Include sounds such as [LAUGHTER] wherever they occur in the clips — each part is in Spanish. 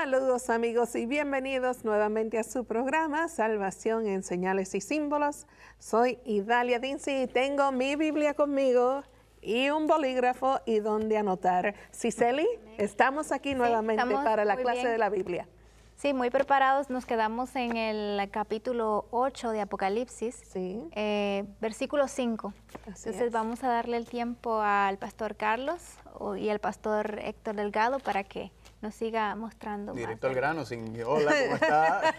Saludos amigos y bienvenidos nuevamente a su programa Salvación en Señales y Símbolos. Soy Idalia Dinsi y tengo mi Biblia conmigo y un bolígrafo y donde anotar. Ciceli, estamos aquí nuevamente para la clase de la Biblia. Sí, muy preparados. Nos quedamos en el capítulo 8 de Apocalipsis, eh, versículo 5. Entonces vamos a darle el tiempo al pastor Carlos y al pastor Héctor Delgado para que nos siga mostrando. Directo al grano, sin hola, ¿cómo [LAUGHS] está?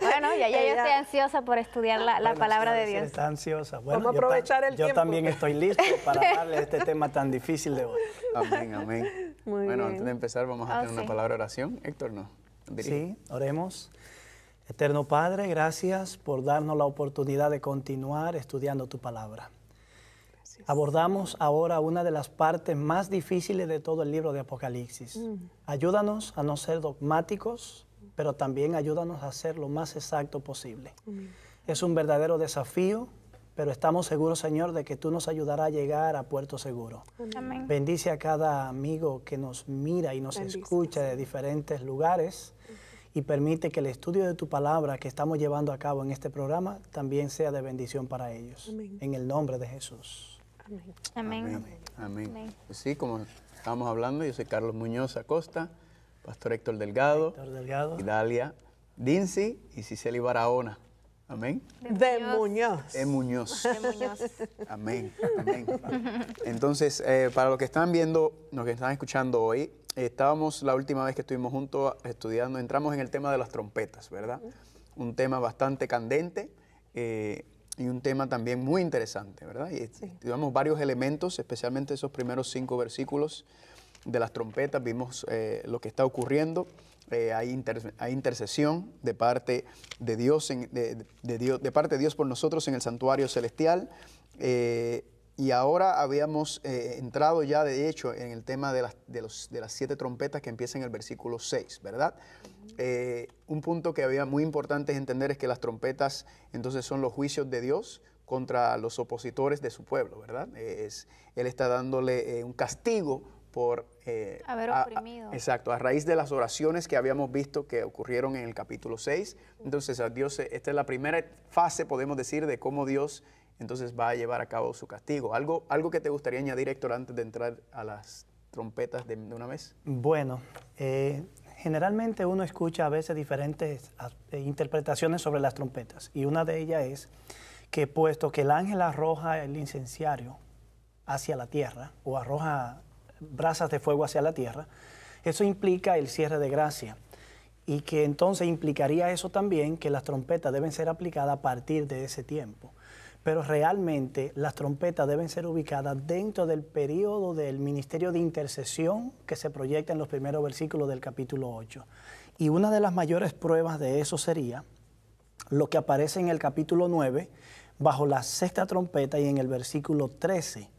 bueno, ya, ya yo estoy ansiosa por estudiar la, palabra de Dios. Está ansiosa. Bueno, Vamos a aprovechar el yo tiempo. Yo también estoy listo [LAUGHS] para darle este tema tan difícil de hoy. Amén, amén. bueno, antes de empezar, vamos a hacer ah, tener una palabra oración. Héctor, no. Sí, oremos. Eterno Padre, gracias por darnos la oportunidad de continuar estudiando tu palabra abordamos ahora una de las partes más difíciles de todo el libro de Apocalipsis. Mm. Ayúdanos a no ser dogmáticos, pero también ayúdanos a ser lo más exacto posible. Mm. Es un verdadero desafío, pero estamos seguros, Señor, de que tú nos ayudarás a llegar a puerto seguro. Bendice a cada amigo que nos mira y nos escucha de diferentes lugares y permite que el estudio de tu palabra que estamos llevando a cabo en este programa también sea de bendición para ellos. En el nombre de Jesús. Amén. Amén. Amén. Pues sí, como estábamos hablando, yo soy Carlos Muñoz Acosta, Pastor Héctor Delgado, Delgado. Idalia Dinsi y Cicely Barahona. Amén. De Muñoz. De Muñoz. De Muñoz. Amén. Amén. Entonces, eh, para los que están viendo, los que están escuchando hoy, estábamos la última vez que estuvimos juntos estudiando, entramos en el tema de las trompetas, ¿verdad? Un tema bastante candente. Eh, y un tema también muy interesante, ¿verdad? Y estudiamos varios elementos, especialmente esos primeros cinco versículos de las trompetas, vimos eh, lo que está ocurriendo, eh, hay, intercesión de parte de Dios, de, parte de Dios por nosotros en el santuario celestial. Eh, y ahora habíamos eh, entrado ya, de hecho, en el tema de las, siete trompetas que empieza en el versículo 6, ¿verdad? Eh, un punto que había muy importante es entender es que las trompetas entonces son los juicios de Dios contra los opositores de su pueblo, ¿verdad? Es, él está dándole eh, un castigo por... Haber oprimido. exacto, a raíz de las oraciones que habíamos visto que ocurrieron en el capítulo 6. Entonces, a Dios, esta es la primera fase, podemos decir, de cómo Dios entonces va a llevar a cabo su castigo. ¿Algo, que te gustaría añadir, Héctor, antes de entrar a las trompetas de, una vez? Bueno, eh, generalmente uno escucha a veces diferentes eh, interpretaciones sobre las trompetas y una de ellas es que puesto que el ángel arroja el incenciario hacia la tierra o arroja brasas de fuego hacia la tierra, eso implica el cierre de gracia y que entonces implicaría eso también que las trompetas deben ser aplicadas a partir de ese tiempo pero realmente las trompetas deben ser ubicadas dentro del periodo del ministerio de intercesión que se proyecta en los primeros versículos del capítulo 8. Y una de las mayores pruebas de eso sería lo que aparece en el capítulo 9 bajo la sexta trompeta y en el versículo 13.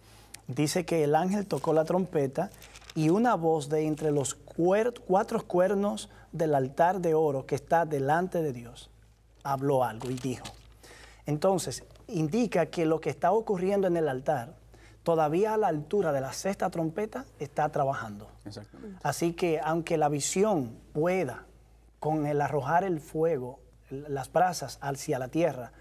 Dice que el ángel tocó la trompeta y una voz de entre los cuatro cuernos del altar de oro que está delante de Dios habló algo y dijo. Entonces, indica que lo que está ocurriendo en el altar, todavía a la altura de la sexta trompeta, está trabajando. Así que aunque la visión pueda, con el arrojar el fuego, las brasas hacia la tierra,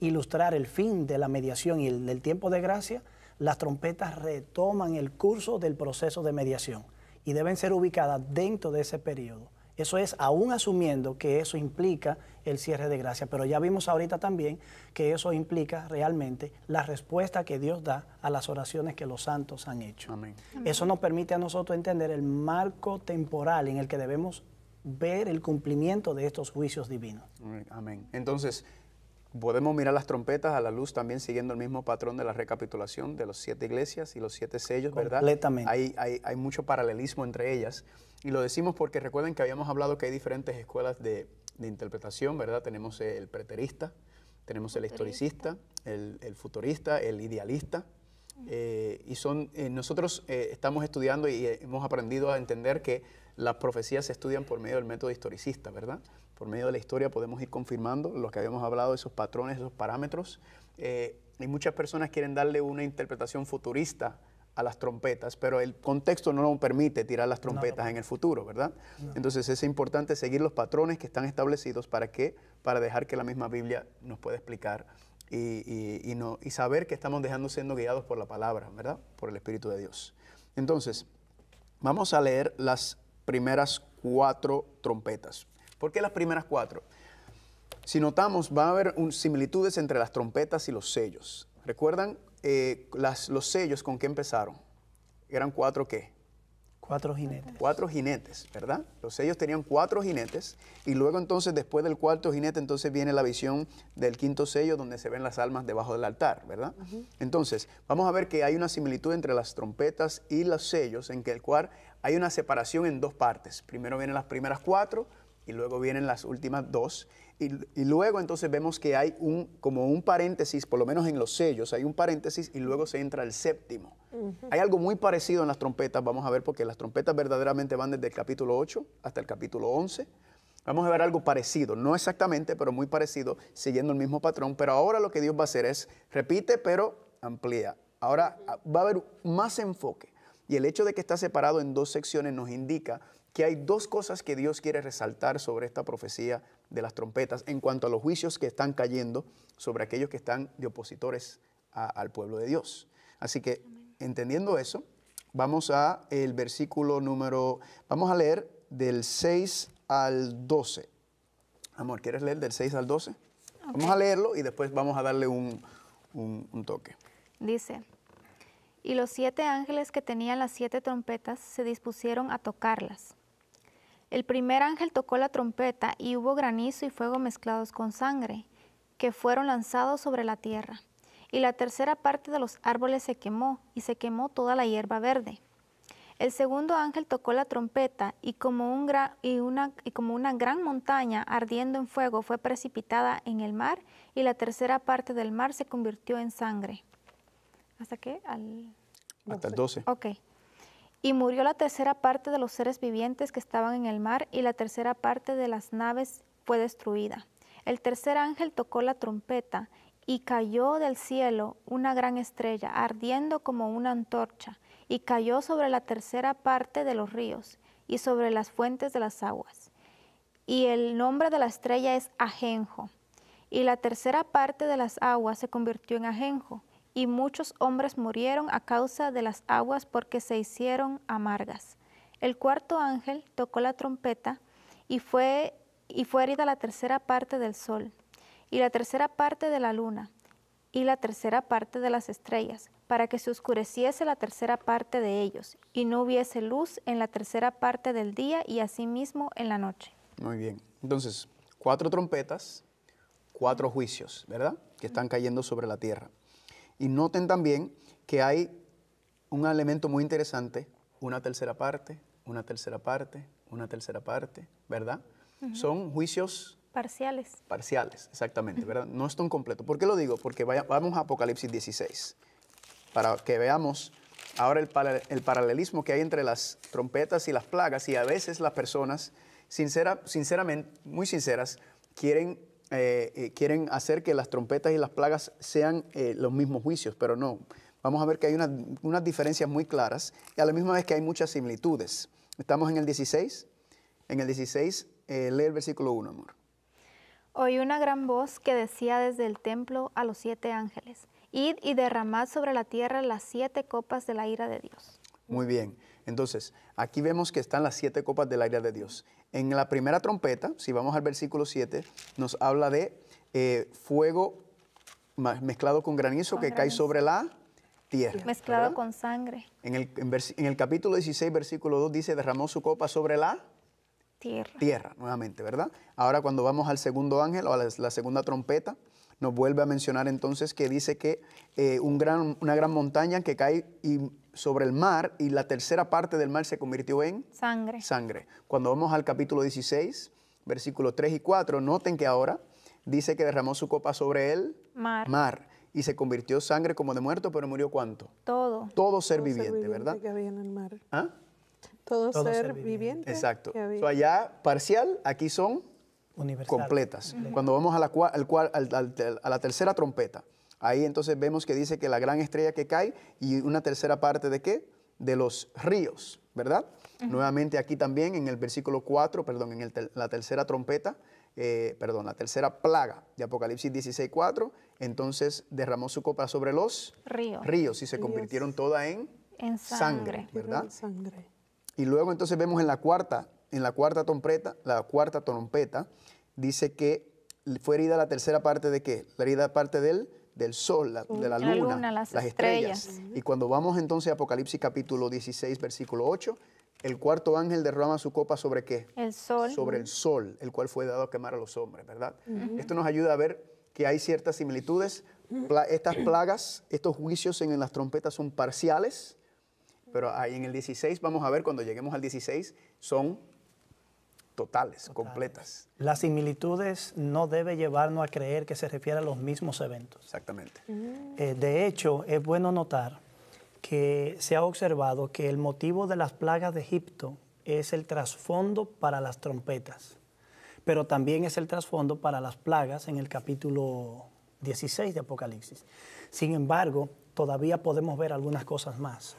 ilustrar el fin de la mediación y el, del tiempo de gracia, las trompetas retoman el curso del proceso de mediación y deben ser ubicadas dentro de ese periodo eso es aún asumiendo que eso implica el cierre de gracia, pero ya vimos ahorita también que eso implica realmente la respuesta que Dios da a las oraciones que los santos han hecho. Amén. Eso nos permite a nosotros entender el marco temporal en el que debemos ver el cumplimiento de estos juicios divinos. Amén. Entonces, podemos mirar las trompetas a la luz también siguiendo el mismo patrón de la recapitulación de las siete iglesias y los siete sellos, ¿verdad? Completamente. hay mucho paralelismo entre ellas. Y lo decimos porque recuerden que habíamos hablado que hay diferentes escuelas de, interpretación, ¿verdad? Tenemos el preterista, tenemos el historicista, el, futurista, el idealista. Eh, y son, eh, nosotros eh, estamos estudiando y hemos aprendido a entender que las profecías se estudian por medio del método historicista, ¿verdad? Por medio de la historia podemos ir confirmando lo que habíamos hablado, esos patrones, esos parámetros. y muchas personas quieren darle una interpretación futurista a las trompetas, pero el contexto no nos permite tirar las trompetas en el futuro, ¿verdad? Entonces es importante seguir los patrones que están establecidos para que, para dejar que la misma Biblia nos pueda explicar y, no, y saber que estamos dejando siendo guiados por la palabra, ¿verdad? Por el Espíritu de Dios. Entonces, vamos a leer las primeras cuatro trompetas. ¿Por qué las primeras cuatro? Si notamos, va a haber similitudes entre las trompetas y los sellos. ¿Recuerdan? Eh, las, los sellos con que empezaron. Eran cuatro qué? Cuatro jinetes. Cuatro jinetes, ¿verdad? Los sellos tenían cuatro jinetes y luego entonces después del cuarto jinete entonces viene la visión del quinto sello donde se ven las almas debajo del altar, ¿verdad? Entonces, vamos a ver que hay una similitud entre las trompetas y los sellos en que el cual hay una separación en dos partes. Primero vienen las primeras cuatro y luego vienen las últimas dos. Y, luego entonces vemos que hay un, como un paréntesis, por lo menos en los sellos, hay un paréntesis y luego se entra el séptimo. Hay algo muy parecido en las trompetas, vamos a ver, porque las trompetas verdaderamente van desde el capítulo 8 hasta el capítulo 11. Vamos a ver algo parecido, no exactamente, pero muy parecido, siguiendo el mismo patrón. Pero ahora lo que Dios va a hacer es, repite, pero amplía. Ahora ah, va a haber más enfoque. Y el hecho de que está separado en dos secciones nos indica que hay dos cosas que Dios quiere resaltar sobre esta profecía de las trompetas en cuanto a los juicios que están cayendo sobre aquellos que están de opositores al pueblo de Dios. Así que entendiendo eso, vamos a el versículo número, vamos a leer del 6 al 12. Amor, ¿quieres leer del 6 al 12? Vamos a leerlo y después vamos a darle un toque. Dice, y los siete ángeles que tenían las siete trompetas se dispusieron a tocarlas. El primer ángel tocó la trompeta y hubo granizo y fuego mezclados con sangre, que fueron lanzados sobre la tierra. Y la tercera parte de los árboles se quemó, y se quemó toda la hierba verde. El segundo ángel tocó la trompeta y como, un una, gran montaña ardiendo en fuego fue precipitada en el mar y la tercera parte del mar se convirtió en sangre. ¿Hasta qué? Al... Hasta el 12. Ok. Y murió la tercera parte de los seres vivientes que estaban en el mar y la tercera parte de las naves fue destruida. El tercer ángel tocó la trompeta y cayó del cielo una gran estrella, ardiendo como una antorcha, y cayó sobre la tercera parte de los ríos y sobre las fuentes de las aguas. Y el nombre de la estrella es Ajenjo. Y la tercera parte de las aguas se convirtió en Ajenjo y muchos hombres murieron a causa de las aguas porque se hicieron amargas. El cuarto ángel tocó la trompeta y fue, y fue herida la tercera parte del sol, y la tercera parte de la luna, y la tercera parte de las estrellas, para que se oscureciese la tercera parte de ellos, y no hubiese luz en la tercera parte del día y asimismo en la noche. Muy bien. Entonces, cuatro trompetas, cuatro juicios, ¿verdad? Que están cayendo sobre la tierra. Y noten también que hay un elemento muy interesante, una tercera parte, una tercera parte, una tercera parte, ¿verdad? Son juicios... Parciales. Parciales, exactamente, ¿verdad? No tan completo. ¿Por qué lo digo? Porque vaya, vamos a Apocalipsis 16, para que veamos ahora el, el paralelismo que hay entre las trompetas y las plagas, y a veces las personas, sincera, sinceramente, muy sinceras, quieren eh, eh, quieren hacer que las trompetas y las plagas sean eh, los mismos juicios, pero no. Vamos a ver que hay unas diferencias muy claras y a la misma vez que hay muchas similitudes. Estamos en el 16. En el 16, lee el versículo 1, amor. Oí una gran voz que decía desde el templo a los siete ángeles, id y derramad sobre la tierra las siete copas de la ira de Dios. Muy bien. Entonces, aquí vemos que están las siete copas del aire de Dios. En la primera trompeta, si vamos al versículo 7, nos habla de eh, fuego mezclado con granizo que cae sobre la tierra. Mezclado con sangre. En el, capítulo 16, versículo 2 dice, derramó su copa sobre la tierra. Tierra, nuevamente, ¿verdad? Ahora cuando vamos al segundo ángel o a la, segunda trompeta, nos vuelve a mencionar entonces que dice que eh, un gran, una gran montaña que cae y sobre el mar y la tercera parte del mar se convirtió en sangre. Sangre. Cuando vamos al capítulo 16, versículos 3 y 4, noten que ahora dice que derramó su copa sobre el mar. y se convirtió sangre como de muerto, pero murió cuánto? Todo. Todo ser, Todo viviente, ser viviente, ¿verdad? Que había en el mar. ¿Ah? Todo, ser, viviente. Exacto. allá parcial, aquí son completas. Cuando vamos a la, a la tercera trompeta, Ahí entonces vemos que dice que la gran estrella que cae y una tercera parte de qué? De los ríos, ¿verdad? Nuevamente aquí también en el versículo 4, perdón, en la tercera trompeta, eh, perdón, la tercera plaga de Apocalipsis 16.4, entonces derramó su copa sobre los ríos, ríos y se convirtieron toda en, sangre, ¿verdad? sangre. Y luego entonces vemos en la cuarta, en la cuarta trompeta, la cuarta trompeta, dice que fue herida la tercera parte de qué? La herida parte del del sol, de la, luna, las, estrellas. Y cuando vamos entonces a Apocalipsis capítulo 16, versículo 8, el cuarto ángel derrama su copa sobre qué? El sol. Sobre el sol, el cual fue dado a quemar a los hombres, ¿verdad? Esto nos ayuda a ver que hay ciertas similitudes. estas [CLEARS THROAT] plagas, estos juicios en, las trompetas son parciales, pero ahí en el 16, vamos a ver cuando lleguemos al 16, son totales, completas. Las similitudes no debe llevarnos a creer que se refiere a los mismos eventos. Exactamente. Mm. Eh, de hecho, es bueno notar que se ha observado que el motivo de las plagas de Egipto es el trasfondo para las trompetas, pero también es el trasfondo para las plagas en el capítulo 16 de Apocalipsis. Sin embargo, todavía podemos ver algunas cosas más.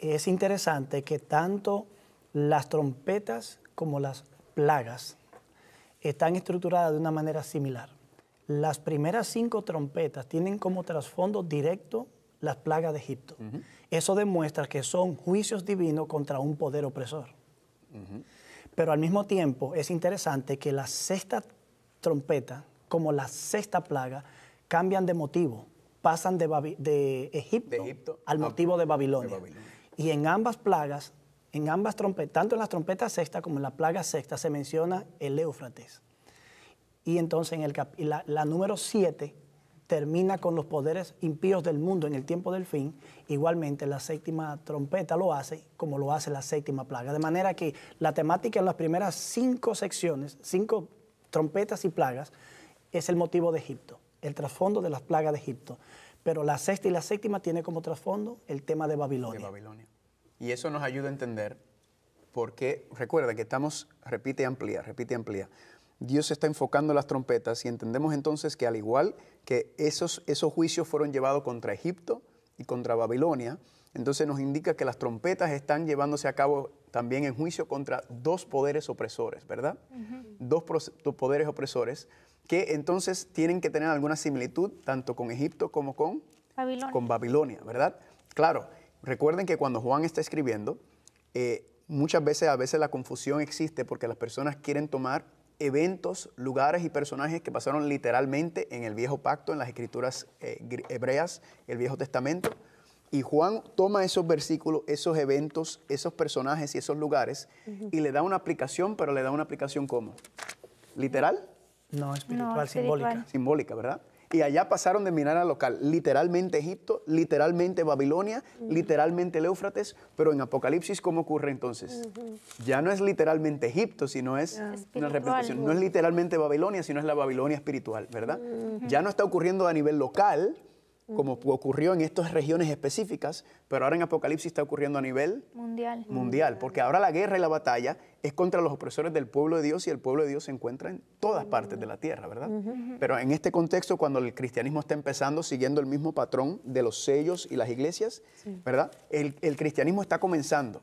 Es interesante que tanto las trompetas como las plagas están estructuradas de una manera similar. Las primeras cinco trompetas tienen como trasfondo directo las plagas de Egipto. Eso demuestra que son juicios divinos contra un poder opresor. Pero al mismo tiempo es interesante que la sexta trompeta, como la sexta plaga, cambian de motivo, pasan de, Egipto, al motivo de Babilonia. Y en ambas plagas en ambas trompetas, tanto en la trompeta sexta como en la plaga sexta, se menciona el Éufrates. Y entonces en el la, número siete termina con los poderes impíos del mundo en el tiempo del fin. Igualmente la séptima trompeta lo hace como lo hace la séptima plaga. De manera que la temática en las primeras cinco secciones, cinco trompetas y plagas, es el motivo de Egipto, el trasfondo de las plagas de Egipto. Pero la sexta y la séptima tiene como trasfondo el tema De Babilonia. Y eso nos ayuda a entender porque, recuerda que estamos, repite amplía, repite amplía. Dios está enfocando las trompetas y entendemos entonces que al igual que esos, esos juicios fueron llevados contra Egipto y contra Babilonia, entonces nos indica que las trompetas están llevándose a cabo también en juicio contra dos poderes opresores, ¿verdad? dos, poderes opresores que entonces tienen que tener alguna similitud tanto con Egipto como con con Babilonia ¿verdad? Claro, Recuerden que cuando Juan está escribiendo, eh, muchas veces, a veces la confusión existe porque las personas quieren tomar eventos, lugares y personajes que pasaron literalmente en el Viejo Pacto, en las escrituras eh, hebreas, el Viejo Testamento. Y Juan toma esos versículos, esos eventos, esos personajes y esos lugares y le da una aplicación, pero le da una aplicación como literal. No, espiritual, no, espiritual. simbólica. Simbólica, ¿verdad? Y allá pasaron de mirar a local, literalmente Egipto, literalmente Babilonia, literalmente el Éufrates, pero en Apocalipsis, ¿cómo ocurre entonces? Ya no es literalmente Egipto, sino es una representación. No pues. es literalmente Babilonia, sino es la Babilonia espiritual, ¿verdad? Ya no está ocurriendo a nivel local, como ocurrió en estas regiones específicas, pero ahora en Apocalipsis está ocurriendo a nivel mundial. mundial. porque ahora la guerra y la batalla es contra los opresores del pueblo de Dios y el pueblo de Dios se encuentra en todas partes de la tierra, ¿verdad? Pero en este contexto, cuando el cristianismo está empezando siguiendo el mismo patrón de los sellos y las iglesias, ¿verdad? El, cristianismo está comenzando.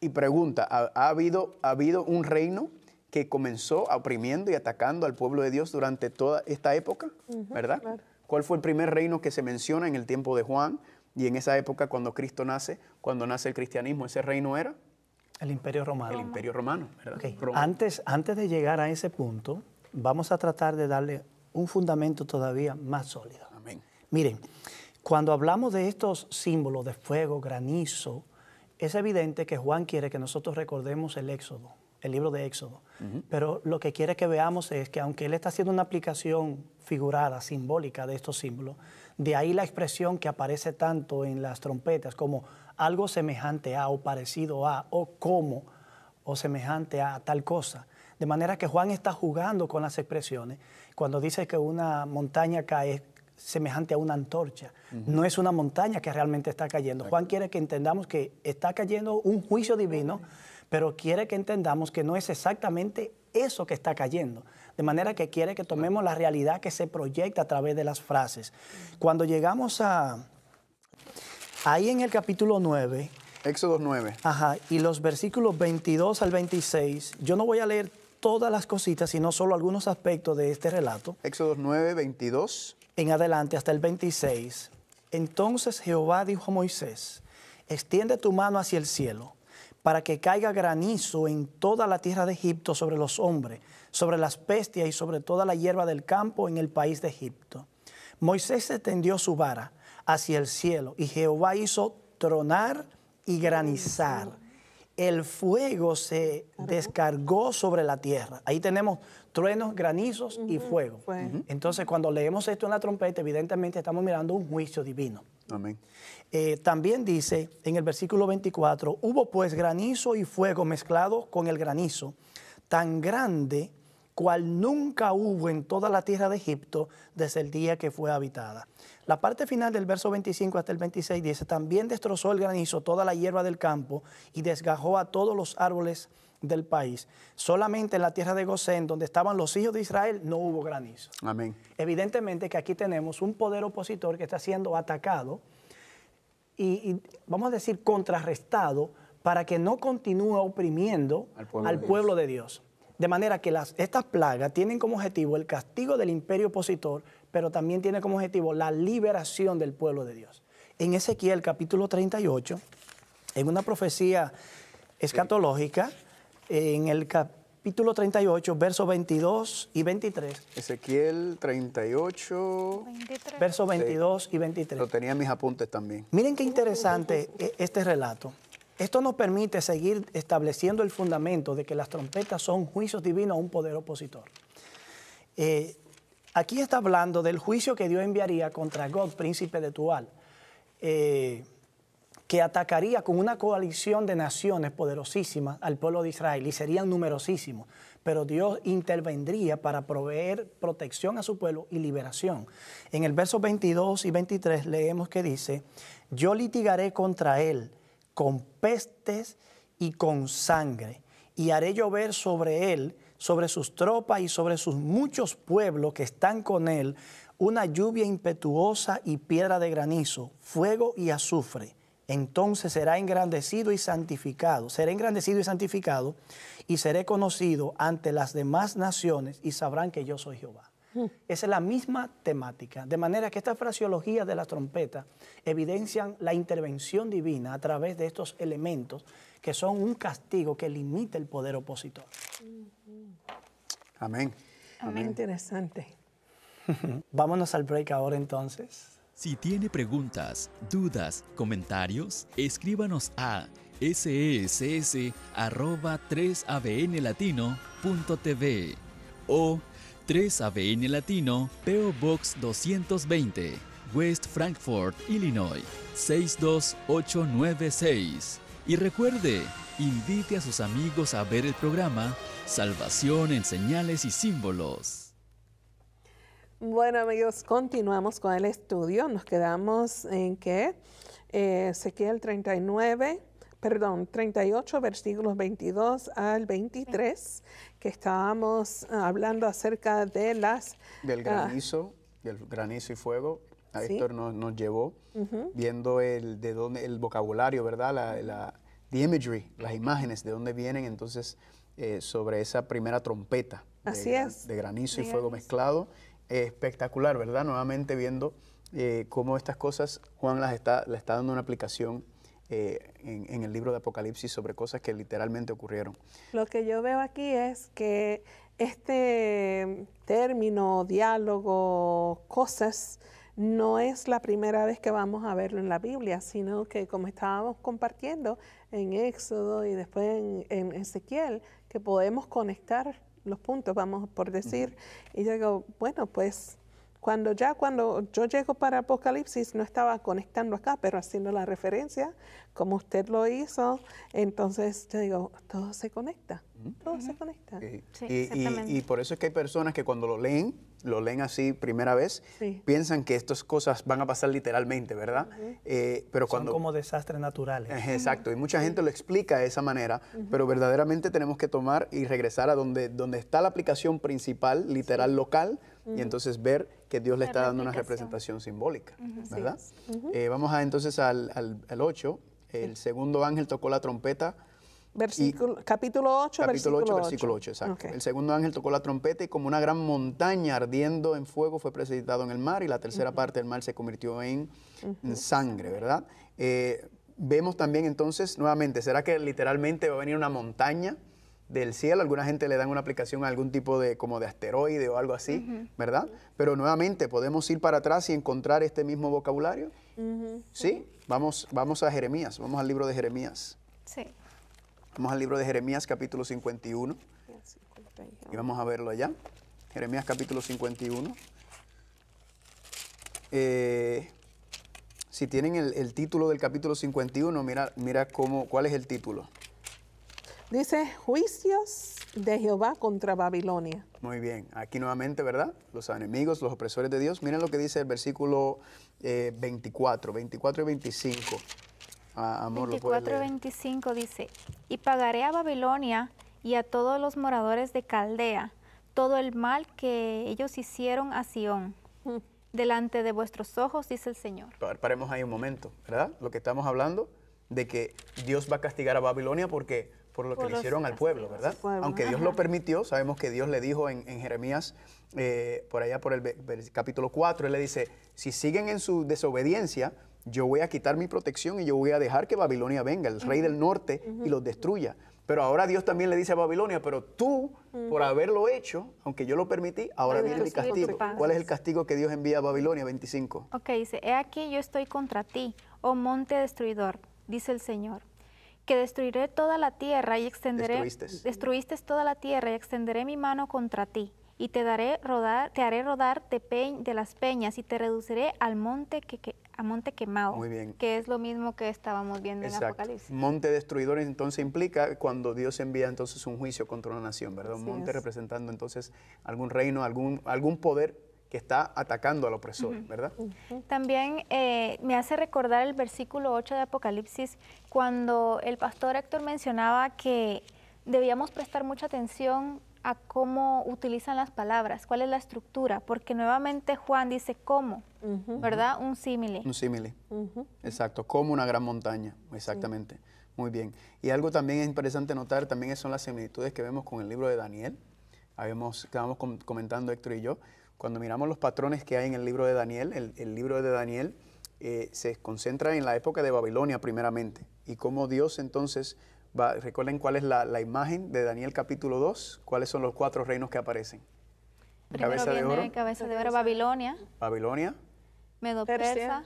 Y pregunta, ¿ha, habido, ¿ha habido un reino que comenzó oprimiendo y atacando al pueblo de Dios durante toda esta época? ¿Verdad? Claro. ¿Cuál fue el primer reino que se menciona en el tiempo de Juan y en esa época cuando Cristo nace, cuando nace el cristianismo? ¿Ese reino era? El Imperio Romano. El Imperio Romano, ¿verdad? Antes, antes de llegar a ese punto, vamos a tratar de darle un fundamento todavía más sólido. Amén. Miren, cuando hablamos de estos símbolos de fuego, granizo, es evidente que Juan quiere que nosotros recordemos el Éxodo, el libro de Éxodo. Pero lo que quiere que veamos es que aunque él está haciendo una aplicación figurada, simbólica de estos símbolos, de ahí la expresión que aparece tanto en las trompetas como algo semejante a o parecido a o como o semejante a tal cosa. De manera que Juan está jugando con las expresiones. Cuando dice que una montaña cae semejante a una antorcha. No es una montaña que realmente está cayendo. Juan quiere que entendamos que está cayendo un juicio divino pero quiere que entendamos que no es exactamente eso que está cayendo. De manera que quiere que tomemos la realidad que se proyecta a través de las frases. Cuando llegamos a... Ahí en el capítulo 9. Éxodo 9. Ajá, y los versículos 22 al 26. Yo no voy a leer todas las cositas, sino solo algunos aspectos de este relato. Éxodo 9, 22. En adelante, hasta el 26. Entonces Jehová dijo a Moisés, extiende tu mano hacia el cielo para que caiga granizo en toda la tierra de Egipto sobre los hombres, sobre las bestias y sobre toda la hierba del campo en el país de Egipto. Moisés extendió su vara hacia el cielo y Jehová hizo tronar y granizar el fuego se descargó sobre la tierra. Ahí tenemos truenos, granizos y fuego. Entonces, cuando leemos esto en la trompeta, evidentemente estamos mirando un juicio divino. Amén. Eh, también dice en el versículo 24, hubo pues granizo y fuego mezclados con el granizo, tan grande cual nunca hubo en toda la tierra de Egipto desde el día que fue habitada. La parte final del verso 25 hasta el 26 dice, también destrozó el granizo toda la hierba del campo y desgajó a todos los árboles del país. Solamente en la tierra de Gosén, donde estaban los hijos de Israel, no hubo granizo. Amén. Evidentemente que aquí tenemos un poder opositor que está siendo atacado y, vamos a decir contrarrestado para que no continúe oprimiendo al pueblo, de Dios. De manera que estas plagas tienen como objetivo el castigo del imperio opositor, pero también tiene como objetivo la liberación del pueblo de Dios. En Ezequiel capítulo 38, en una profecía escatológica, en el capítulo 38, versos 22 y 23. Ezequiel 38, versos 22 y 23. Lo tenía en mis apuntes también. Miren qué interesante e-, este relato. Esto nos permite seguir estableciendo el fundamento de que las trompetas son juicios divinos a un poder opositor. Eh, aquí está hablando del juicio que Dios enviaría contra God, príncipe de Tual, eh, que atacaría con una coalición de naciones poderosísimas al pueblo de Israel y serían numerosísimos, pero Dios intervendría para proveer protección a su pueblo y liberación. En el verso 22 y 23 leemos que dice, yo litigaré contra él con pestes y con sangre, y haré llover sobre él, sobre sus tropas y sobre sus muchos pueblos que están con él, una lluvia impetuosa y piedra de granizo, fuego y azufre. Entonces será engrandecido y santificado, será engrandecido y santificado, y seré conocido ante las demás naciones, y sabrán que yo soy Jehová. Es la misma temática. De manera que estas fraseologías de la trompeta evidencian la intervención divina a través de estos elementos que son un castigo que limita el poder opositor. Amén. Ah, Amén. Interesante. [LAUGHS] Vámonos al break ahora entonces. Si tiene preguntas, dudas, comentarios, escríbanos a sss.3abnlatino.tv o 3 ABN Latino, PO Box 220, West Frankfort, Illinois 62896. Y recuerde, invite a sus amigos a ver el programa Salvación en Señales y Símbolos. Bueno amigos, continuamos con el estudio. Nos quedamos en que eh, 39 perdón, 38, versículos 22 al 23, que estábamos ah, hablando acerca de las... Del ah, granizo, del granizo y fuego. A Héctor nos, llevó viendo el, de dónde, el vocabulario, ¿verdad? La, imagery, las imágenes, de dónde vienen. Entonces, eh, sobre esa primera trompeta de, Así es. de granizo y fuego mezclado. espectacular, ¿verdad? Nuevamente viendo eh, cómo estas cosas Juan las está, le está dando una aplicación eh, en, el libro de Apocalipsis sobre cosas que literalmente ocurrieron. Lo que yo veo aquí es que este término, diálogo, cosas, no es la primera vez que vamos a verlo en la Biblia, sino que como estábamos compartiendo en Éxodo y después en, Ezequiel, que podemos conectar los puntos, vamos por decir, y yo digo, bueno, pues cuando ya, cuando yo llego para Apocalipsis, no estaba conectando acá, pero haciendo la referencia, como usted lo hizo, entonces yo digo, todo se conecta, mm. todo se conecta. Eh, y por eso es que hay personas que cuando lo leen, lo leen así primera vez, piensan que estas cosas van a pasar literalmente, ¿verdad? Eh, pero cuando, Son como desastres naturales. Exacto, y mucha gente lo explica de esa manera, pero verdaderamente tenemos que tomar y regresar a donde, donde está la aplicación principal, literal, local, y entonces ver que Dios le está dando una representación simbólica, ¿verdad? Eh, vamos a, entonces al, al, 8. El segundo ángel tocó la trompeta Versículo, capítulo 8, capítulo versículo 8. exacto. El segundo ángel tocó la trompeta y como una gran montaña ardiendo en fuego fue precipitado en el mar y la tercera parte del mar se convirtió en, sangre, ¿verdad? Eh, vemos también entonces, nuevamente, ¿será que literalmente va a venir una montaña del cielo? Alguna gente le dan una aplicación a algún tipo de, como de asteroide o algo así, ¿verdad? Pero nuevamente, ¿podemos ir para atrás y encontrar este mismo vocabulario? Sí, vamos, vamos a Jeremías, vamos al libro de Jeremías. Sí. Vamos al libro de Jeremías capítulo 51. Y vamos a verlo allá. Jeremías capítulo 51. Eh, si tienen el, título del capítulo 51, mira, mira cómo, cuál es el título. Dice, juicios de Jehová contra Babilonia. Muy bien, aquí nuevamente, ¿verdad? Los enemigos, los opresores de Dios. Miren lo que dice el versículo 24, eh, 24 y 25. 24 25 dice, y pagaré a Babilonia y a todos los moradores de Caldea todo el mal que ellos hicieron a Sión. [LAUGHS] Delante de vuestros ojos, dice el Señor. Paremos ahí un momento, ¿verdad? Lo que estamos hablando de que Dios va a castigar a Babilonia porque por lo que le hicieron al pueblo, ¿verdad? Aunque Dios lo permitió, sabemos que Dios le dijo en, Jeremías, eh, por allá por el, capítulo 4, él le dice, si siguen en su desobediencia, yo voy a quitar mi protección y yo voy a dejar que Babilonia venga, el rey del norte, y los destruya. Pero ahora Dios también le dice a Babilonia, pero tú, por haberlo hecho, aunque yo lo permití, ahora viene mi castigo. ¿Cuál es el castigo que Dios envía a Babilonia? 25. Ok, dice, he aquí yo estoy contra ti, oh monte destruidor, dice el Señor, que destruiré toda la tierra y extenderé... Destruiste. Destruiste toda la tierra y extenderé mi mano contra ti y te daré rodar, te haré rodar de, las peñas y te reduciré al monte que, a monte quemado, que es lo mismo que estábamos viendo en Apocalipsis. Monte destruidor entonces implica cuando Dios envía entonces un juicio contra una nación, ¿verdad? Un monte representando entonces algún reino, algún, algún poder que está atacando al opresor, ¿verdad? También eh, me hace recordar el versículo 8 de Apocalipsis, cuando el pastor Héctor mencionaba que debíamos prestar mucha atención a cómo utilizan las palabras, cuál es la estructura, porque nuevamente Juan dice cómo, ¿verdad? Un símile. Un símile, exacto, como una gran montaña, exactamente. Muy bien. Y algo también es interesante notar, también son las similitudes que vemos con el libro de Daniel. Habíamos, estábamos comentando Héctor y yo, cuando miramos los patrones que hay en el libro de Daniel, el, libro de Daniel eh, se concentra en la época de Babilonia primeramente y cómo Dios entonces recuerden cuál es la, imagen de Daniel capítulo 2, cuáles son los cuatro reinos que aparecen. cabeza de oro. Babilonia. Babilonia. Medo Persia.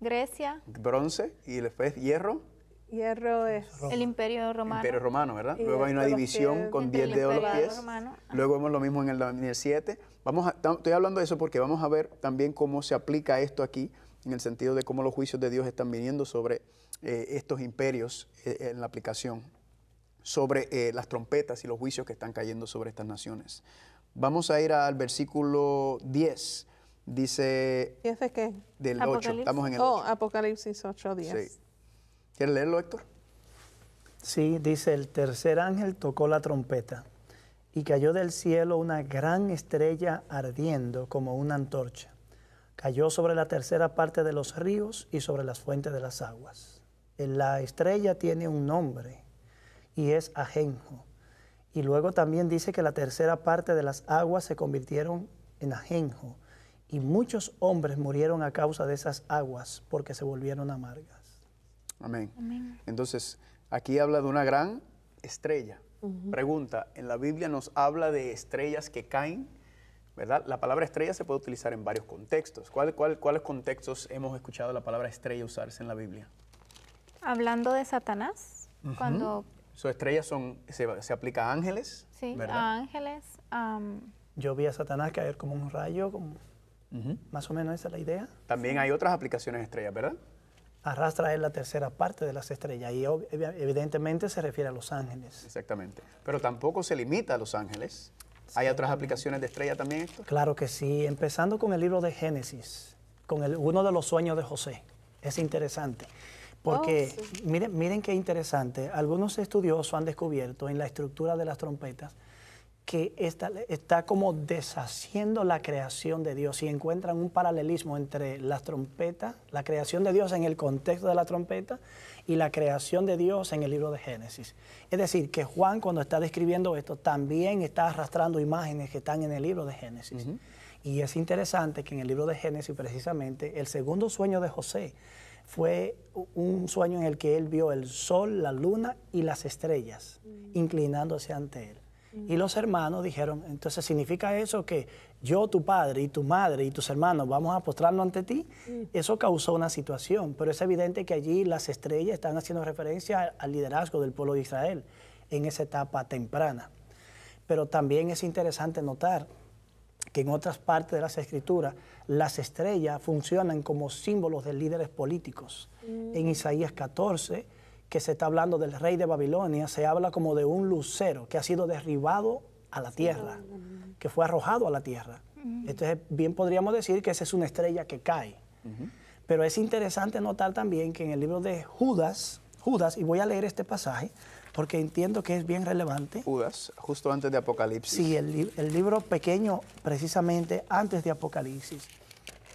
Grecia. Bronce y después hierro. Hierro es el imperio romano. Imperio romano, ¿verdad? Luego hay una división con 10 dedos los pies. Luego vemos lo mismo en el 7. estoy hablando de eso porque vamos a ver también cómo se aplica esto aquí en el sentido de cómo los juicios de Dios están viniendo sobre eh, estos imperios eh, en la aplicación, sobre eh, las trompetas y los juicios que están cayendo sobre estas naciones. Vamos a ir al versículo 10. Dice... ¿Y de qué? Del Apocalipsis. 8. Estamos en el oh, Apocalipsis 8, ¿Quieres leerlo, Héctor? Sí, dice, el tercer ángel tocó la trompeta y cayó del cielo una gran estrella ardiendo como una antorcha Cayó sobre la tercera parte de los ríos y sobre las fuentes de las aguas. Eh, la estrella tiene un nombre y es ajenjo. Y luego también dice que la tercera parte de las aguas se convirtieron en ajenjo. Y muchos hombres murieron a causa de esas aguas porque se volvieron amargas. Amén. Entonces, aquí habla de una gran estrella. Pregunta, ¿en la Biblia nos habla de estrellas que caen? ¿verdad? La palabra estrella se puede utilizar en varios contextos. cuáles contextos hemos escuchado la palabra estrella usarse en la Biblia? Hablando de Satanás, cuando... ¿Su estrella son, se, aplica a ángeles. Sí, a ángeles. Yo vi a Satanás caer como un rayo, como... Más o menos esa es la idea. También hay otras aplicaciones de estrellas, ¿verdad? arrastra es la tercera parte de las estrellas y evidentemente se refiere a los ángeles. Exactamente. Pero tampoco se limita a los ángeles. ¿Hay otras aplicaciones de estrella también Claro que sí, empezando con el libro de Génesis, con el, uno de los sueños de José. Es interesante, porque oh, miren, miren qué interesante, algunos estudiosos han descubierto en la estructura de las trompetas que está, como deshaciendo la creación de Dios y encuentran un paralelismo entre la trompeta, la creación de Dios en el contexto de la trompeta y la creación de Dios en el libro de Génesis. Es decir, que Juan cuando está describiendo esto también está arrastrando imágenes que están en el libro de Génesis. Y es interesante que en el libro de Génesis precisamente el segundo sueño de José fue un sueño en el que él vio el sol, la luna y las estrellas mm. inclinándose ante él. Y los hermanos dijeron, entonces significa eso que yo, tu padre y tu madre y tus hermanos vamos a postrarnos ante ti. Mm. Eso causó una situación, pero es evidente que allí las estrellas están haciendo referencia al liderazgo del pueblo de Israel en esa etapa temprana. Pero también es interesante notar que en otras partes de las escrituras las estrellas funcionan como símbolos de líderes políticos. Mm. En Isaías 14 que se está hablando del rey de Babilonia, se habla como de un lucero que ha sido derribado a la tierra, que fue arrojado a la tierra. Entonces, bien podríamos decir que esa es una estrella que cae. Pero es interesante notar también que en el libro de Judas, Judas, y voy a leer este pasaje, porque entiendo que es bien relevante. Judas, justo antes de Apocalipsis. Sí, el libro pequeño, precisamente antes de Apocalipsis.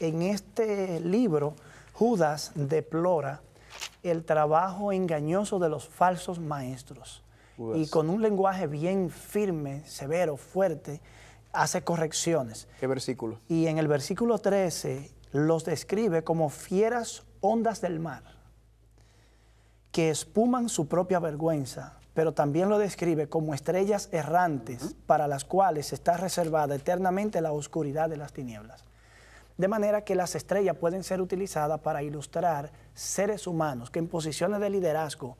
En este libro, Judas deplora el trabajo engañoso de los falsos maestros. Pues. Y con un lenguaje bien firme, severo, fuerte, hace correcciones. ¿Qué versículo? Y en el versículo 13 los describe como fieras ondas del mar, que espuman su propia vergüenza, pero también lo describe como estrellas errantes para las cuales está reservada eternamente la oscuridad de las tinieblas de manera que las estrellas pueden ser utilizadas para ilustrar seres humanos que en posiciones de liderazgo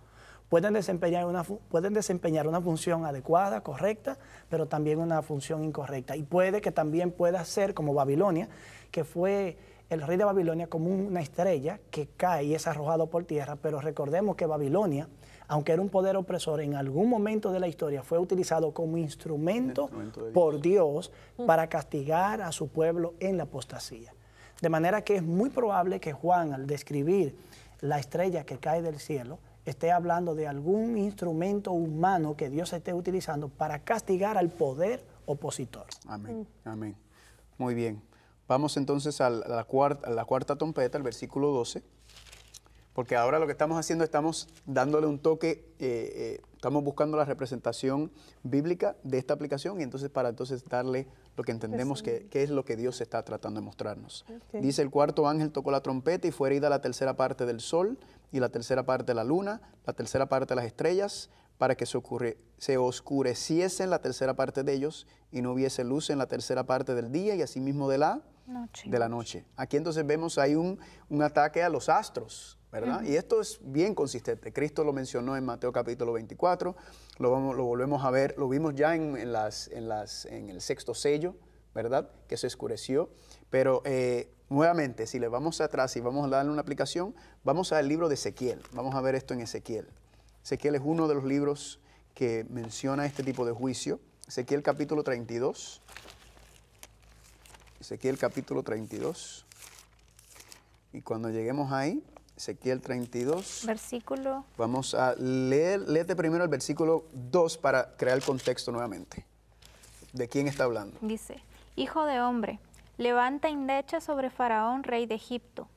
pueden desempeñar una, pueden desempeñar una función adecuada, correcta, pero también una función incorrecta. Y puede que también pueda ser como Babilonia, que fue el rey de Babilonia como una estrella que cae y es arrojado por tierra, pero recordemos que Babilonia aunque era un poder opresor, en algún momento de la historia fue utilizado como instrumento, por Dios mm. para castigar a su pueblo en la apostasía. De manera que es muy probable que Juan, al describir la estrella que cae del cielo, esté hablando de algún instrumento humano que Dios esté utilizando para castigar al poder opositor. Amén, mm. amén. Muy bien. Vamos entonces a la, cuarta, a la cuarta trompeta, el versículo 12 porque ahora lo que estamos haciendo, estamos dándole un toque, eh, eh, estamos buscando la representación bíblica de esta aplicación y entonces para entonces darle lo que entendemos que, es lo que Dios está tratando de mostrarnos. Dice el cuarto ángel tocó la trompeta y fue herida la tercera parte del sol y la tercera parte de la luna, la tercera parte de las estrellas, para que se, ocurre, se oscureciese en la tercera parte de ellos y no hubiese luz en la tercera parte del día y asimismo de la noche. De la noche. Aquí entonces vemos hay un, un ataque a los astros y esto es bien consistente. Cristo lo mencionó en Mateo capítulo 24, lo, volvemos a ver, lo vimos ya en, el sexto sello, ¿verdad? Que se oscureció. Pero eh, nuevamente, si le vamos atrás y vamos a darle una aplicación, vamos al libro de Ezequiel. Vamos a ver esto en Ezequiel. Ezequiel es uno de los libros que menciona este tipo de juicio. Ezequiel capítulo 32. Ezequiel capítulo 32. Y cuando lleguemos ahí, Ezequiel 32. Versículo. Vamos a leer, léete primero el versículo 2 para crear el contexto nuevamente. ¿De quién está hablando? Dice, Hijo de hombre, levanta indecha sobre Faraón, rey de Egipto,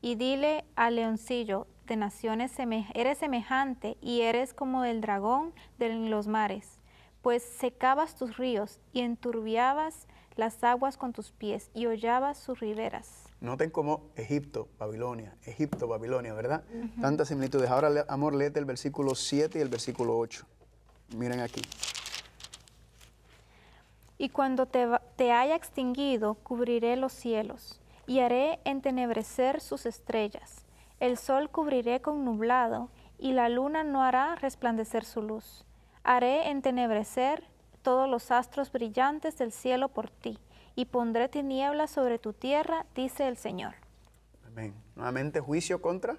y dile al leoncillo de naciones, eres semejante y eres como el dragón de los mares, pues secabas tus ríos y enturbiabas las aguas con tus pies y hollabas sus riberas. Noten cómo Egipto, Babilonia, Egipto, Babilonia, ¿verdad? Tantas similitudes. Ahora, amor, léete el versículo 7 y el versículo 8. Miren aquí. Y cuando te, te haya extinguido, cubriré los cielos y haré entenebrecer sus estrellas. El sol cubriré con nublado y la luna no hará resplandecer su luz. Haré entenebrecer todos los astros brillantes del cielo por ti y pondré tinieblas sobre tu tierra, dice el Señor. Amén. Nuevamente juicio contra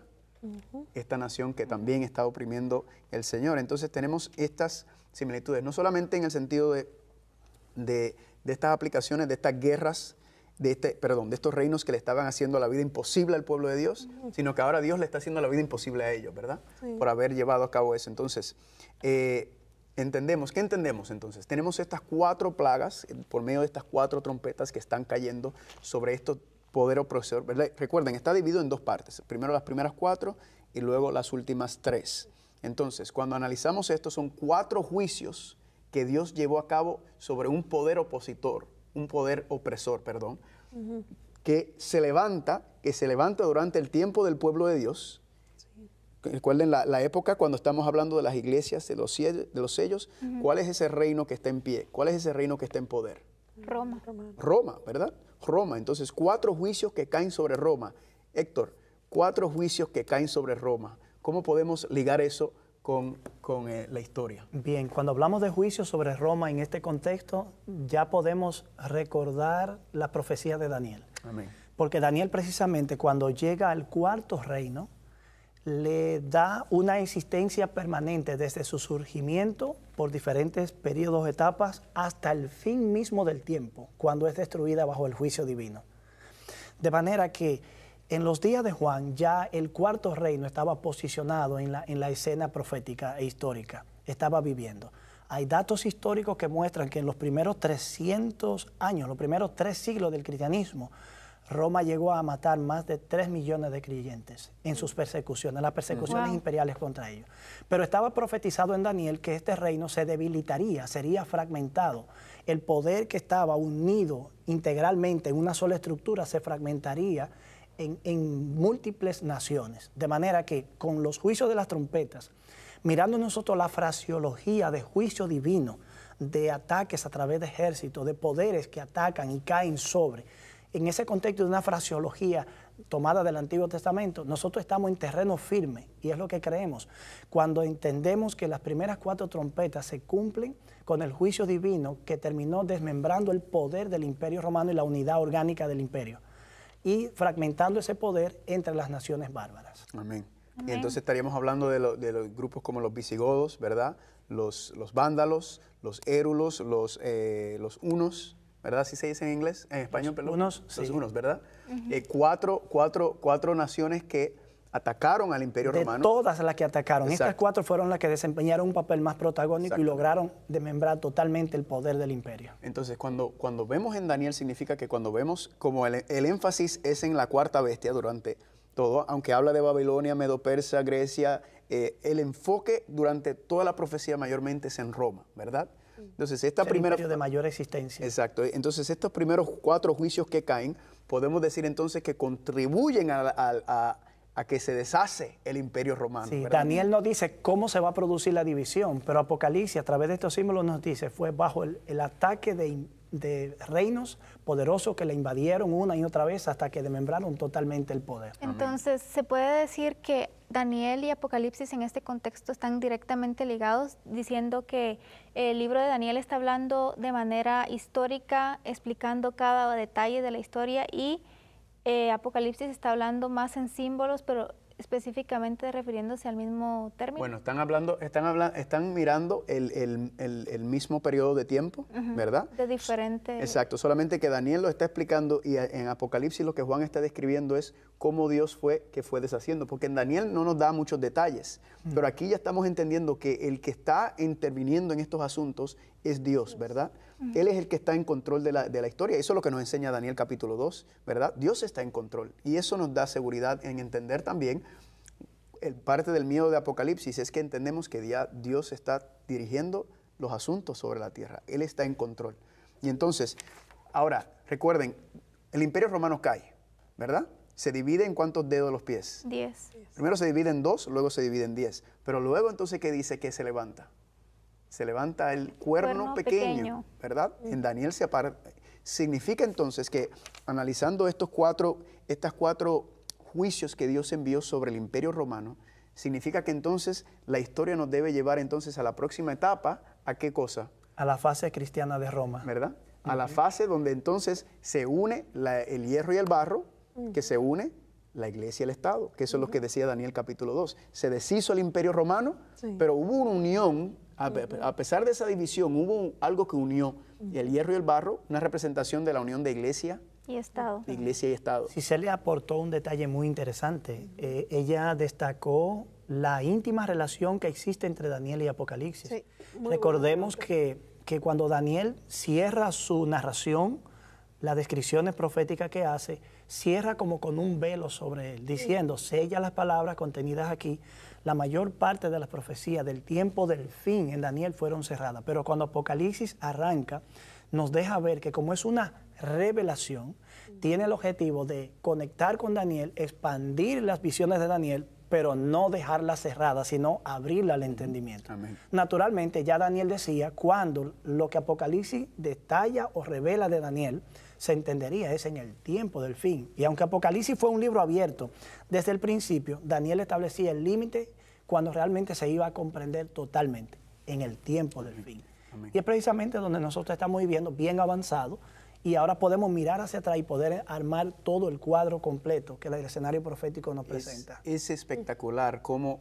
esta nación que también está oprimiendo el Señor. Entonces tenemos estas similitudes, no solamente en el sentido de, estas aplicaciones, de estas guerras, de este, perdón, de estos reinos que le estaban haciendo la vida imposible al pueblo de Dios, sino que ahora Dios le está haciendo la vida imposible a ellos, ¿verdad? Por haber llevado a cabo eso. Entonces, eh, Entendemos, ¿qué entendemos entonces? Tenemos estas cuatro plagas eh, por medio de estas cuatro trompetas que están cayendo sobre esto poder opresor. Recuerden, está dividido en dos partes. Primero las primeras cuatro y luego las últimas tres. Entonces, cuando analizamos esto, son cuatro juicios que Dios llevó a cabo sobre un poder opositor, un poder opresor, perdón, que se levanta, que se levanta durante el tiempo del pueblo de Dios Recuerden la, la, época cuando estamos hablando de las iglesias, de los, de los sellos, ¿cuál es ese reino que está en pie? ¿Cuál es ese reino que está en poder? Roma. Roma, ¿verdad? Roma. Entonces, cuatro juicios que caen sobre Roma. Héctor, cuatro juicios que caen sobre Roma. ¿Cómo podemos ligar eso con, eh, la historia? Bien, cuando hablamos de juicios sobre Roma en este contexto, ya podemos recordar la profecía de Daniel. Porque Daniel precisamente cuando llega al cuarto reino, le da una existencia permanente desde su surgimiento por diferentes periodos, etapas, hasta el fin mismo del tiempo, cuando es destruida bajo el juicio divino. De manera que en los días de Juan ya el cuarto reino estaba posicionado en la, en la escena profética e histórica, estaba viviendo. Hay datos históricos que muestran que en los primeros 300 años, los primeros tres siglos del cristianismo, Roma llegó a matar más de 3 millones de creyentes en sus persecuciones, las persecuciones imperiales contra ellos. Pero estaba profetizado en Daniel que este reino se debilitaría, sería fragmentado. El poder que estaba unido integralmente en una sola estructura se fragmentaría en, en múltiples naciones. De manera que con los juicios de las trompetas, mirando nosotros la fraseología de juicio divino, de ataques a través de ejércitos, de poderes que atacan y caen sobre en ese contexto de una fraseología tomada del Antiguo Testamento, nosotros estamos en terreno firme y es lo que creemos. Cuando entendemos que las primeras cuatro trompetas se cumplen con el juicio divino que terminó desmembrando el poder del imperio romano y la unidad orgánica del imperio y fragmentando ese poder entre las naciones bárbaras. Amén. Y entonces estaríamos hablando de, los grupos como los visigodos, ¿verdad? Los, vándalos, los érulos, los, eh, los unos, ¿verdad? ¿Sí se dice en inglés, en español, perdón. Unos, Los unos, ¿verdad? Eh, cuatro, cuatro, naciones que atacaron al Imperio de Romano. Todas las que atacaron. Estas cuatro fueron las que desempeñaron un papel más protagónico y lograron desmembrar totalmente el poder del imperio. Entonces, cuando, cuando vemos en Daniel, significa que cuando vemos como el, el énfasis es en la cuarta bestia durante todo, aunque habla de Babilonia, Medo-Persia, Grecia, eh, el enfoque durante toda la profecía mayormente es en Roma, ¿verdad? Entonces, esta primera... de mayor existencia. Exacto. Entonces, estos primeros cuatro juicios que caen, podemos decir entonces que contribuyen a, que se deshace el imperio romano. Daniel nos dice cómo se va a producir la división, pero Apocalipsis a través de estos símbolos nos dice, fue bajo el ataque de, de reinos poderosos que le invadieron una y otra vez hasta que demembraron totalmente el poder. Entonces, ¿se puede decir que Daniel y Apocalipsis en este contexto están directamente ligados, diciendo que el libro de Daniel está hablando de manera histórica, explicando cada detalle de la historia y eh, Apocalipsis está hablando más en símbolos, pero específicamente refiriéndose al mismo término? Bueno, están hablando, están están mirando el, mismo periodo de tiempo, ¿verdad? De diferente. Exacto, solamente que Daniel lo está explicando y en Apocalipsis lo que Juan está describiendo es cómo Dios fue que fue deshaciendo, porque en Daniel no nos da muchos detalles, mm. pero aquí ya estamos entendiendo que el que está interviniendo en estos asuntos es Dios, ¿verdad? Él es el que está en control de la, de la, historia. Eso es lo que nos enseña Daniel capítulo 2, ¿verdad? Dios está en control. Y eso nos da seguridad en entender también, el parte del miedo de Apocalipsis es que entendemos que ya Dios está dirigiendo los asuntos sobre la tierra. Él está en control. Y entonces, ahora, recuerden, el imperio romano cae, ¿verdad? se divide en cuántos dedos los pies? Diez. Primero se divide en dos, luego se divide en diez. Pero luego entonces, ¿qué dice que se levanta? se levanta el cuerno, pequeño, ¿verdad? En Daniel se aparece... Significa entonces que analizando estos cuatro, estas cuatro juicios que Dios envió sobre el imperio romano, significa que entonces la historia nos debe llevar entonces a la próxima etapa, ¿a qué cosa? A la fase cristiana de Roma. ¿Verdad? A la fase donde entonces se une el hierro y el barro, que se une la iglesia y el Estado, que eso es lo que decía Daniel capítulo 2. Se deshizo el imperio romano, pero hubo una unión a, pesar de esa división, hubo algo que unió el hierro y el barro, una representación de la unión de iglesia y Estado. iglesia y Estado. se le aportó un detalle muy interesante. Eh, ella destacó la íntima relación que existe entre Daniel y Apocalipsis. Recordemos que, cuando Daniel cierra su narración, las descripciones proféticas que hace, cierra como con un velo sobre él, diciendo, sella las palabras contenidas aquí, la mayor parte de las profecías del tiempo del fin en Daniel fueron cerradas. Pero cuando Apocalipsis arranca, nos deja ver que como es una revelación, tiene el objetivo de conectar con Daniel, expandir las visiones de Daniel, pero no dejarlas cerradas, sino abrirla al entendimiento. Naturalmente, ya Daniel decía, cuando lo que Apocalipsis detalla o revela de Daniel, se entendería es en el tiempo del fin. Y aunque Apocalipsis fue un libro abierto desde el principio, Daniel establecía el límite cuando realmente se iba a comprender totalmente en el tiempo del fin. Y es precisamente donde nosotros estamos viviendo bien avanzado y ahora podemos mirar hacia atrás y poder armar todo el cuadro completo que el escenario profético nos presenta. Es espectacular cómo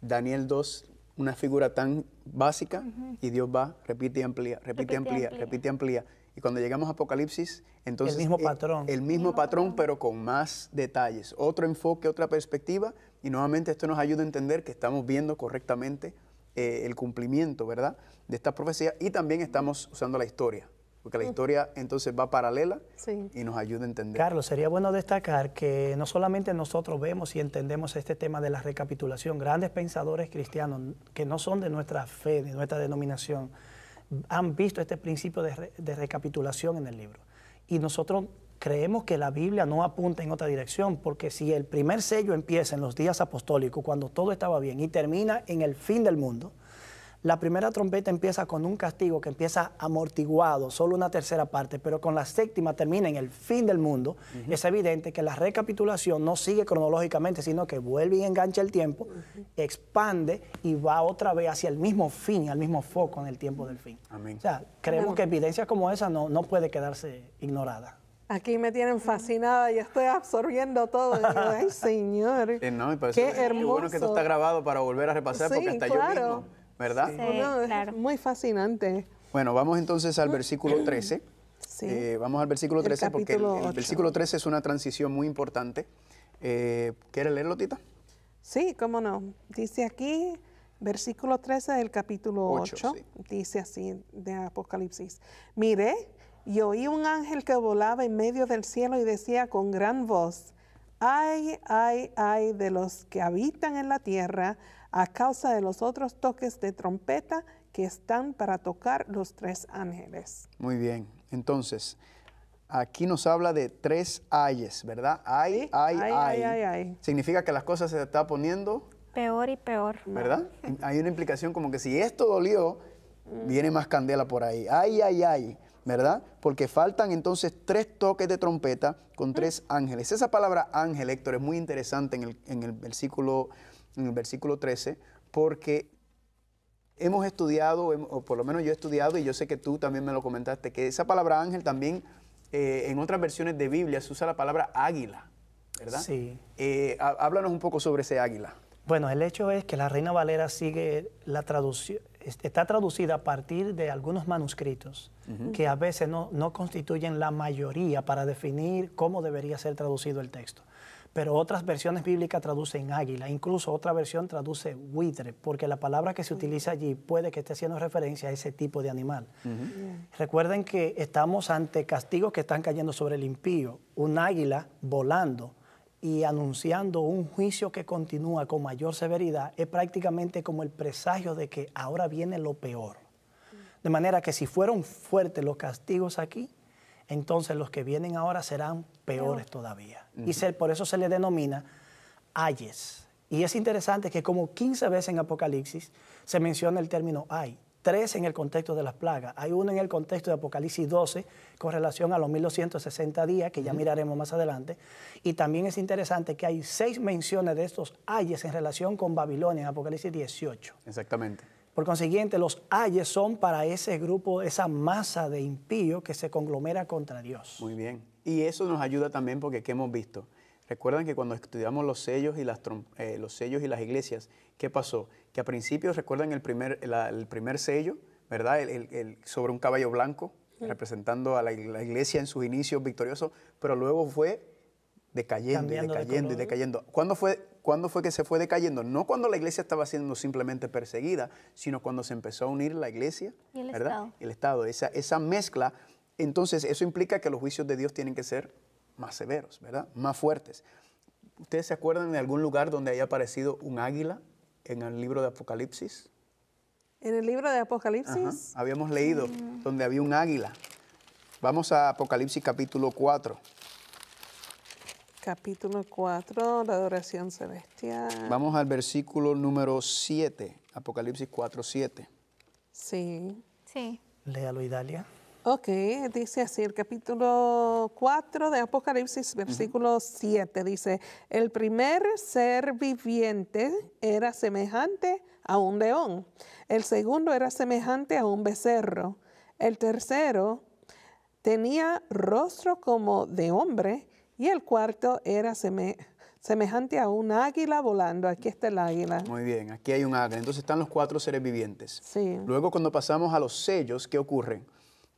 Daniel 2, una figura tan básica, y Dios va, repite y amplía, repite, y amplía, repite y amplía. Y cuando llegamos a Apocalipsis, entonces... El mismo eh, patrón. El, mismo, patrón, pero con más detalles. Otro enfoque, otra perspectiva, y nuevamente esto nos ayuda a entender que estamos viendo correctamente eh, el cumplimiento, ¿verdad? De estas profecías y también estamos usando la historia, porque la historia entonces va paralela y nos ayuda a entender. Carlos, sería bueno destacar que no solamente nosotros vemos y entendemos este tema de la recapitulación, grandes pensadores cristianos que no son de nuestra fe, de nuestra denominación, han visto este principio de, de recapitulación en el libro. Y nosotros creemos que la Biblia no apunta en otra dirección, porque si el primer sello empieza en los días apostólicos, cuando todo estaba bien, y termina en el fin del mundo, la primera trompeta empieza con un castigo que empieza amortiguado, solo una tercera parte, pero con la séptima termina en el fin del mundo. Es evidente que la recapitulación no sigue cronológicamente, sino que vuelve y engancha el tiempo, expande y va otra vez hacia el mismo fin, al mismo foco en el tiempo del fin. O sea, creemos que evidencias como esa no, no puede quedarse ignorada. Aquí me tienen fascinada y estoy absorbiendo todo. Ay, [LAUGHS] señor. qué hermoso. Qué bueno que esto está grabado para volver a repasar porque está claro. yo mismo, ¿verdad? claro. muy fascinante. Bueno, vamos entonces al mm. versículo 13. [CLEARS THROAT] Sí. Eh, vamos al versículo 13 porque el, versículo 13 es una transición muy importante. Eh, ¿Quieres leerlo, Tita? Sí, cómo no. Dice aquí, versículo 13 del capítulo 8, 8 dice así de Apocalipsis. Mire y oí un ángel que volaba en medio del cielo y decía con gran voz, ay, ay, ay de los que habitan en la tierra a causa de los otros toques de trompeta que están para tocar los tres ángeles. Muy bien, entonces, aquí nos habla de tres ayes, ¿verdad? Ay, ay, ay, ay, Significa que las cosas se están poniendo... Peor y peor. ¿Verdad? Hay una implicación como que si esto dolió, viene más candela por ahí. Ay, ay, ay. ¿verdad? Porque faltan entonces tres toques de trompeta con tres ángeles. Esa palabra ángel, Héctor, es muy interesante en el, versículo, en el versículo 13, porque hemos estudiado, o por lo menos yo he estudiado, y yo sé que tú también me lo comentaste, que esa palabra ángel también eh, en otras versiones de Biblia se usa la palabra águila, ¿verdad? Sí. Eh, háblanos un poco sobre ese águila. Bueno, el hecho es que la Reina Valera sigue la traducción, está traducida a partir de algunos manuscritos que a veces no, constituyen la mayoría para definir cómo debería ser traducido el texto. Pero otras versiones bíblicas traducen águila, incluso otra versión traduce buitre, porque la palabra que se utiliza allí puede que esté haciendo referencia a ese tipo de animal. Recuerden que estamos ante castigos que están cayendo sobre el impío, un águila volando y anunciando un juicio que continúa con mayor severidad, es prácticamente como el presagio de que ahora viene lo peor. De manera que si fueron fuertes los castigos aquí, entonces los que vienen ahora serán peores todavía. Y por eso se le denomina ayes. Y es interesante que como 15 veces en Apocalipsis se menciona el término ay tres en el contexto de las plagas. Hay uno en el contexto de Apocalipsis 12 con relación a los 1260 días, que ya miraremos más adelante. Y también es interesante que hay seis menciones de estos ayes en relación con Babilonia en Apocalipsis 18. Exactamente. Por consiguiente, los ayes son para ese grupo, esa masa de impío que se conglomera contra Dios. Muy bien. Y eso nos ayuda también porque ¿qué hemos visto? Recuerdan que cuando estudiamos los sellos y las, eh, los sellos y las iglesias, ¿qué pasó? Que a principios, recuerdan el primer, el primer sello, ¿verdad? El, sobre un caballo blanco, representando a la, iglesia en sus inicios victoriosos, pero luego fue decayendo y decayendo y decayendo. ¿Cuándo fue, ¿Cuándo fue que se fue decayendo? No cuando la iglesia estaba siendo simplemente perseguida, sino cuando se empezó a unir la iglesia y el ¿verdad? Estado. El Estado, esa, esa mezcla. Entonces, eso implica que los juicios de Dios tienen que ser más severos, ¿verdad? Más fuertes. ¿Ustedes se acuerdan de algún lugar donde haya aparecido un águila en el libro de Apocalipsis? En el libro de Apocalipsis. Habíamos leído donde había un águila. Vamos a Apocalipsis capítulo 4. Capítulo 4, la adoración celestial. Vamos al versículo número 7, Apocalipsis 4, 7. Sí. Sí. Léalo, Idalia. Ok, dice así el capítulo 4 de Apocalipsis, versículo 7, dice, el primer ser viviente era semejante a un león, el segundo era semejante a un becerro, el tercero tenía rostro como de hombre y el cuarto era semejante a un águila volando. Aquí está el águila. Muy bien, aquí hay un águila. Entonces están los cuatro seres vivientes. Luego cuando pasamos a los sellos, ¿qué ocurre?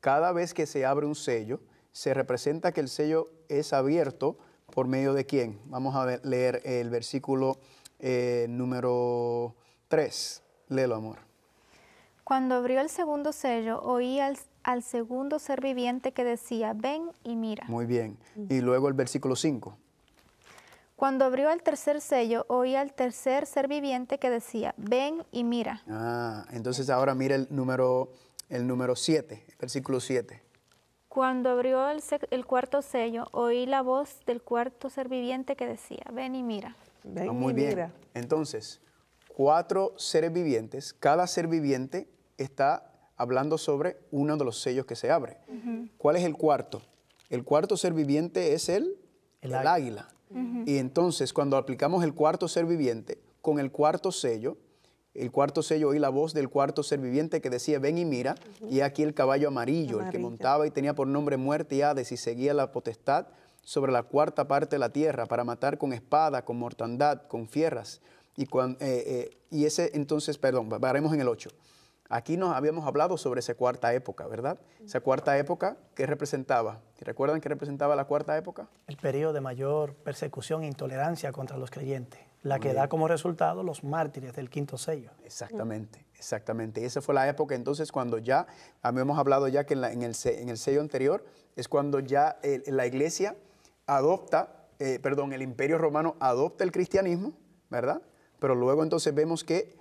Cada vez que se abre un sello, se representa que el sello es abierto por medio de quién. Vamos a leer el versículo eh, número 3. Léelo, amor. Cuando abrió el segundo sello, oí al, segundo ser viviente que decía, ven y mira. Muy bien. Y luego el versículo 5. Cuando abrió el tercer sello, oí al tercer ser viviente que decía, ven y mira. Ah, entonces ahora mire el número el número 7, versículo 7. Cuando abrió el, cuarto sello, oí la voz del cuarto ser viviente que decía, ven y mira. Ven ah, muy y bien. Mira. Entonces, cuatro seres vivientes, cada ser viviente está hablando sobre uno de los sellos que se abre. ¿Cuál es el cuarto? El cuarto ser viviente es el, el, águila. Y entonces, cuando aplicamos el cuarto ser viviente con el cuarto sello, el cuarto sello oí la voz del cuarto ser viviente que decía, ven y mira, y aquí el caballo amarillo, el que montaba y tenía por nombre muerte y Hades, y seguía la potestad sobre la cuarta parte de la tierra para matar con espada, con mortandad, con fierras. Y, eh, eh, y ese entonces, perdón, varemos en el 8. Aquí nos habíamos hablado sobre esa cuarta época, ¿verdad? Esa cuarta época, ¿qué representaba? ¿Recuerdan qué representaba la cuarta época? El periodo de mayor persecución e intolerancia contra los creyentes la que da como resultado los mártires del quinto sello. Exactamente, exactamente. Esa fue la época entonces cuando ya, hemos hablado ya que en, el, sello anterior, es cuando ya la iglesia adopta, eh, perdón, el imperio romano adopta el cristianismo, ¿verdad? Pero luego entonces vemos que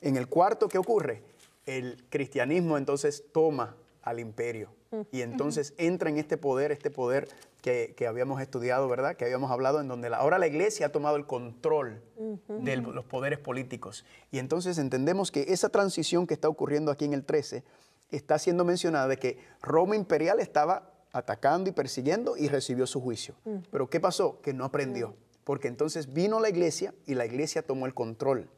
en el cuarto, ¿qué ocurre? El cristianismo entonces toma al imperio. Mm. Y entonces entra en este poder, este poder que, habíamos estudiado, ¿verdad? Que habíamos hablado, en donde la, ahora la iglesia ha tomado el control de los poderes políticos. Y entonces entendemos que esa transición que está ocurriendo aquí en el 13 está siendo mencionada de que Roma imperial estaba atacando y persiguiendo y recibió su juicio. Mm. Pero ¿qué pasó? Que no aprendió. Mm. Porque entonces vino la iglesia y la iglesia tomó el control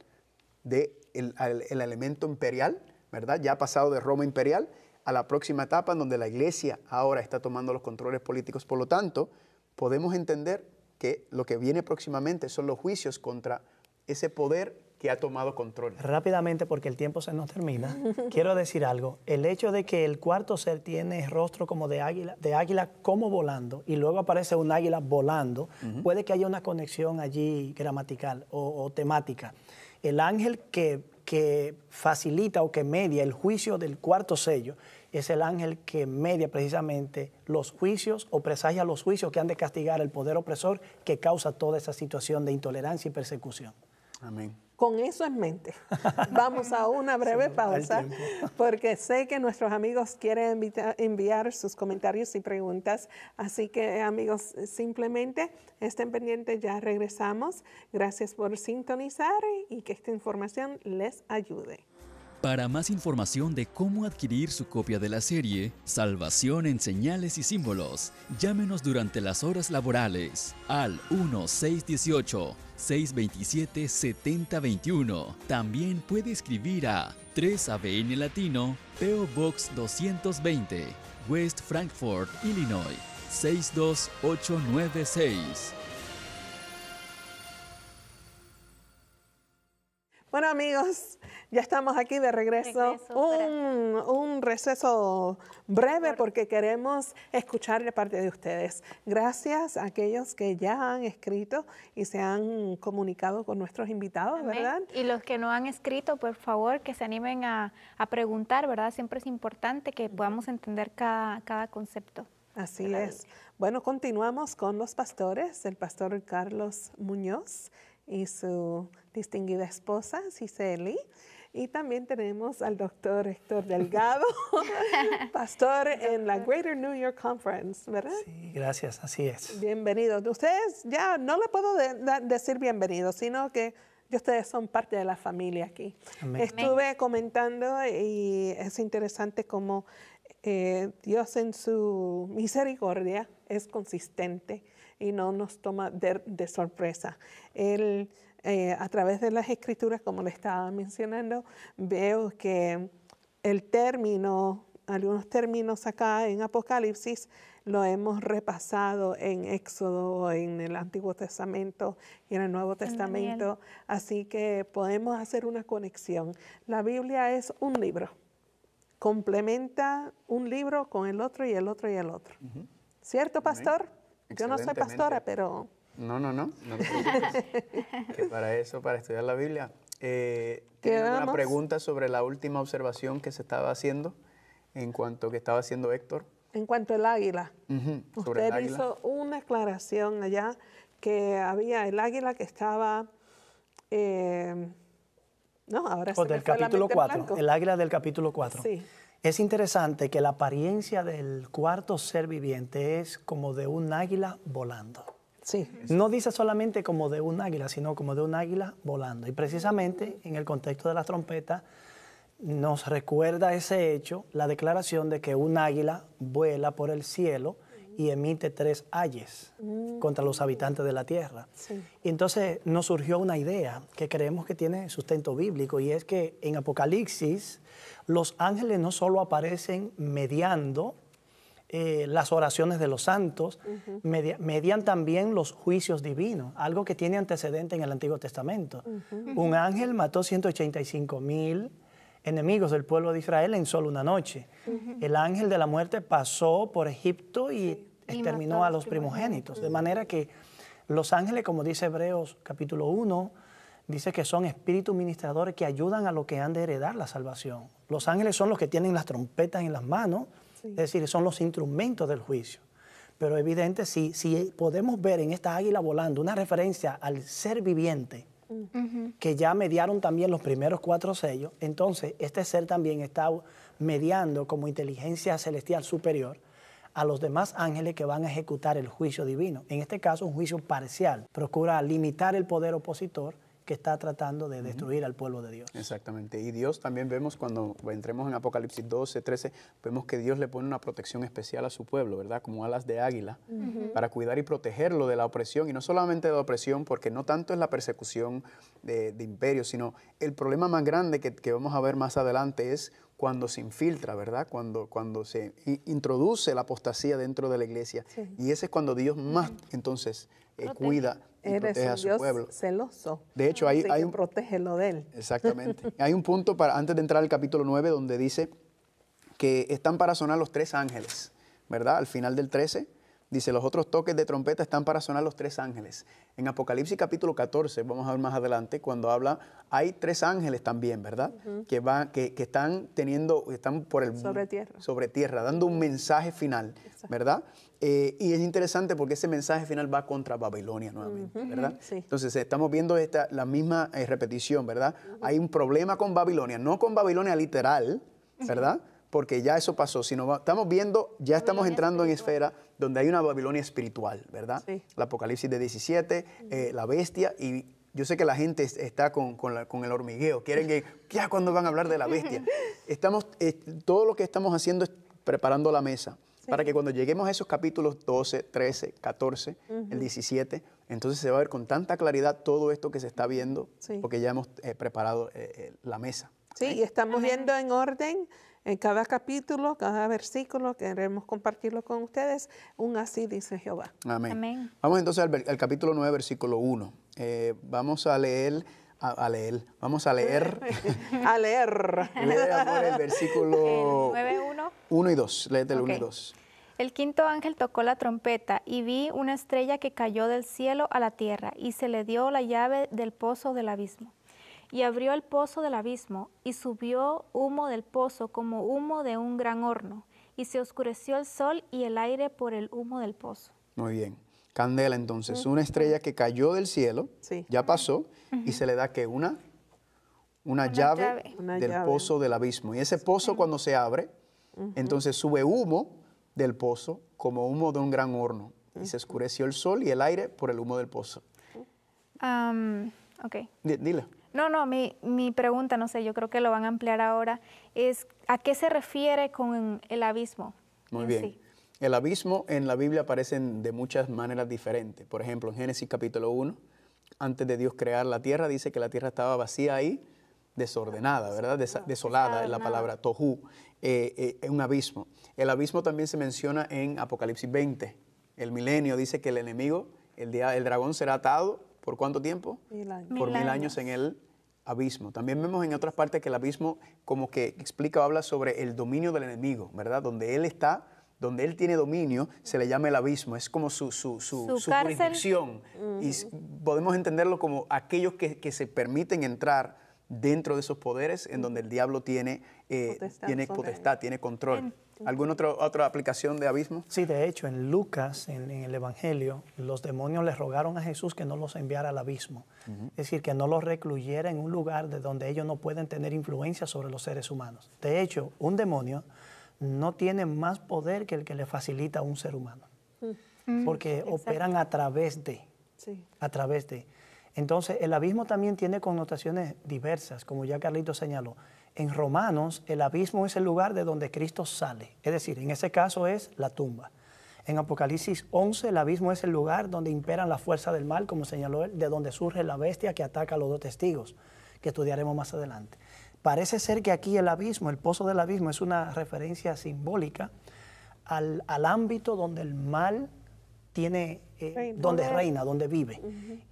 del de el, elemento imperial, ¿verdad? Ya ha pasado de Roma imperial a la próxima etapa en donde la iglesia ahora está tomando los controles políticos. Por lo tanto, podemos entender que lo que viene próximamente son los juicios contra ese poder que ha tomado control. Rápidamente, porque el tiempo se nos termina, [LAUGHS] quiero decir algo. El hecho de que el cuarto ser tiene rostro como de águila, de águila como volando, y luego aparece un águila volando, puede que haya una conexión allí gramatical o, temática. El ángel que facilita o que media el juicio del cuarto sello es el ángel que media precisamente los juicios o presagia los juicios que han de castigar el poder opresor que causa toda esa situación de intolerancia y persecución. Amén. Con eso en mente, [LAUGHS] vamos a una breve pausa porque sé que nuestros amigos quieren enviar sus comentarios y preguntas. Así que amigos, simplemente estén pendientes, ya regresamos. Gracias por sintonizar y que esta información les ayude. Para más información de cómo adquirir su copia de la serie Salvación en Señales y Símbolos, llámenos durante las horas laborales al 1618-627-7021. También puede escribir a 3ABN Latino, PO Box 220, West Frankfort, Illinois 62896. Bueno amigos, ya estamos aquí de regreso. un, receso breve porque queremos escuchar de parte de ustedes. Gracias a aquellos que ya han escrito y se han comunicado con nuestros invitados, ¿verdad? Y los que no han escrito, por favor, que se animen a, preguntar, ¿verdad? Siempre es importante que podamos entender cada, concepto. Así es. Bueno, continuamos con los pastores, el pastor Carlos Muñoz y su distinguida esposa, Cicely. Y también tenemos al doctor Héctor Delgado, [LAUGHS] pastor en la Greater New York Conference, ¿verdad? Sí, gracias, así es. Bienvenido. Ustedes ya no le puedo decir bienvenido, sino que ustedes son parte de la familia aquí. Estuve comentando y es interesante como eh, Dios en su misericordia es consistente y no nos toma de, sorpresa. Eh, a través de las escrituras, como le estaba mencionando, veo que el término, algunos términos acá en Apocalipsis, lo hemos repasado en Éxodo, en el Antiguo Testamento y en el Nuevo Testamento, así que podemos hacer una conexión. La Biblia es un libro, complementa un libro con el otro y el otro y el otro. ¿Cierto, pastor? Yo no soy pastora, pero... No, no, no. [LAUGHS] para eso, para estudiar la Biblia. Eh, tengo una pregunta sobre la última observación que se estaba haciendo en cuanto que estaba haciendo Héctor. En cuanto al águila. Usted hizo una aclaración allá que había el águila que estaba... Eh, no, ahora o del capítulo 4, el águila del capítulo 4. Sí. Es interesante que la apariencia del cuarto ser viviente es como de un águila volando. Sí, no dice solamente como de un águila, sino como de un águila volando. Y precisamente en el contexto de las trompetas nos recuerda ese hecho, la declaración de que un águila vuela por el cielo y emite tres ayes mm. contra los habitantes de la tierra. Y entonces nos surgió una idea que creemos que tiene sustento bíblico y es que en Apocalipsis los ángeles no solo aparecen mediando, eh, las oraciones de los santos, median también los juicios divinos, algo que tiene antecedente en el Antiguo Testamento. Un ángel mató 185 mil enemigos del pueblo de Israel en solo una noche. El ángel de la muerte pasó por Egipto y exterminó a los primogénitos. De manera que los ángeles, como dice Hebreos capítulo 1, dice que son espíritus ministradores que ayudan a los que han de heredar la salvación. Los ángeles son los que tienen las trompetas en las manos, es decir, son los instrumentos del juicio. Pero evidente, si, si podemos ver en esta águila volando una referencia al ser viviente, que ya mediaron también los primeros cuatro sellos. Entonces, este ser también está mediando como inteligencia celestial superior a los demás ángeles que van a ejecutar el juicio divino. En este caso, un juicio parcial. Procura limitar el poder opositor que está tratando de destruir al pueblo de Dios. Exactamente. Y Dios también vemos cuando entremos en Apocalipsis 12, 13, vemos que Dios le pone una protección especial a su pueblo, ¿verdad? Como alas de águila, para cuidar y protegerlo de la opresión. Y no solamente de la opresión, porque no tanto es la persecución de, imperios, sino el problema más grande que, vamos a ver más adelante es cuando se infiltra, ¿verdad? Cuando, cuando se introduce la apostasía dentro de la iglesia. Y ese es cuando Dios más entonces eh, cuida y Eres su pueblo. celoso. De hecho, hay, hay un... Protégelo de él. Exactamente. [LAUGHS] hay un punto para, antes de entrar al capítulo 9 donde dice que están para sonar los tres ángeles, ¿verdad? Al final del 13 Dice, los otros toques de trompeta están para sonar los tres ángeles. En Apocalipsis capítulo 14, vamos a ver más adelante, cuando habla, hay tres ángeles también, ¿verdad? que, va que, que, están teniendo, están por el... Sobre tierra. Sobre tierra, dando un mensaje final, ¿verdad? Eh, y es interesante porque ese mensaje final va contra Babilonia nuevamente, ¿verdad? Entonces, estamos viendo esta, la misma eh, repetición, ¿verdad? Hay un problema con Babilonia, no con Babilonia literal, ¿verdad? Porque ya eso pasó, sino estamos viendo, ya estamos entrando en esfera donde hay una Babilonia espiritual, ¿verdad? Sí. La Apocalipsis de 17, eh, la bestia, y yo sé que la gente está con, el hormigueo, quieren que, ya cuando van a hablar de la bestia. [LAUGHS] Estamos, eh, todo lo que estamos haciendo es preparando la mesa. Para que cuando lleguemos a esos capítulos 12, 13, 14, el 17, entonces se va a ver con tanta claridad todo esto que se está viendo, porque ya hemos eh, preparado la mesa. Sí, y estamos viendo en orden en cada capítulo, cada versículo, queremos compartirlo con ustedes, un así dice Jehová. Amén. Vamos entonces al, capítulo 9, versículo 1. Eh, vamos a leer, a, leer, vamos a leer. [LAUGHS] a leer. [LAUGHS] leer amor, el versículo 1. y 2, léete el 1 y 2. El quinto ángel tocó la trompeta y vi una estrella que cayó del cielo a la tierra y se le dio la llave del pozo del abismo y abrió el pozo del abismo, y subió humo del pozo como humo de un gran horno, y se oscureció el sol y el aire por el humo del pozo. Muy bien. Candela, entonces, una estrella que cayó del cielo, ya pasó, y se le da que una, una, llave, del pozo del abismo. Y ese pozo cuando se abre, entonces sube humo del pozo como humo de un gran horno. Y se oscureció el sol y el aire por el humo del pozo. ok. dile. No, no, mi, mi pregunta, no sé, yo creo que lo van a ampliar ahora, es a qué se refiere con el abismo. Muy bien. El abismo en la Biblia aparece de muchas maneras diferentes. Por ejemplo, en Génesis capítulo 1, antes de Dios crear la tierra, dice que la tierra estaba vacía ahí, desordenada, ¿verdad? desolada es la palabra, tohu, eh, eh, es un abismo. El abismo también se menciona en Apocalipsis 20. El milenio dice que el enemigo, el, el dragón será atado ¿Por cuánto tiempo? Por mil, años. en el abismo. También vemos en otras partes que el abismo como que explica o habla sobre el dominio del enemigo, ¿verdad? Donde él está, donde él tiene dominio, se le llama el abismo. Es como su, su, su, jurisdicción. Y podemos entenderlo como aquellos que, se permiten entrar dentro de esos poderes en donde el diablo tiene eh, potestad, tiene, potestad, tiene control. ¿Alguna otra otra aplicación de abismo? Sí, de hecho, en Lucas, en, el Evangelio, los demonios le rogaron a Jesús que no los enviara al abismo. Es decir, que no los recluyera en un lugar de donde ellos no pueden tener influencia sobre los seres humanos. De hecho, un demonio no tiene más poder que el que le facilita a un ser humano. Mm. Mm. Porque operan a través de. A través de. Entonces, el abismo también tiene connotaciones diversas, como ya Carlito señaló. En Romanos, el abismo es el lugar de donde Cristo sale, es decir, en ese caso es la tumba. En Apocalipsis 11, el abismo es el lugar donde imperan la fuerza del mal, como señaló él, de donde surge la bestia que ataca a los dos testigos, que estudiaremos más adelante. Parece ser que aquí el abismo, el pozo del abismo, es una referencia simbólica al, ámbito donde el mal tiene, eh, donde reina, donde vive.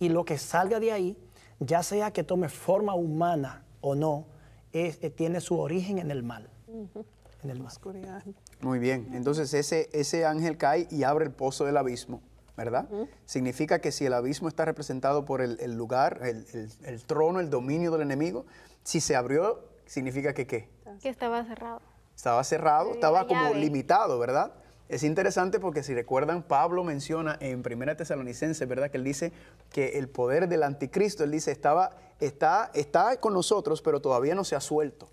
Y lo que salga de ahí, ya sea que tome forma humana o no, eh, tiene su origen en el mal. En el mal. Muy bien, entonces ese, ese ángel cae y abre el pozo del abismo. ¿verdad? Significa que si el abismo está representado por el, lugar, el, trono, el dominio del enemigo, si se abrió, significa que qué? Que estaba cerrado. Estaba cerrado, estaba como limitado, ¿verdad? Es interesante porque si recuerdan, Pablo menciona en Primera Tesalonicense, ¿verdad? Que él dice que el poder del anticristo, él dice, estaba, está, está con nosotros, pero todavía no se ha suelto,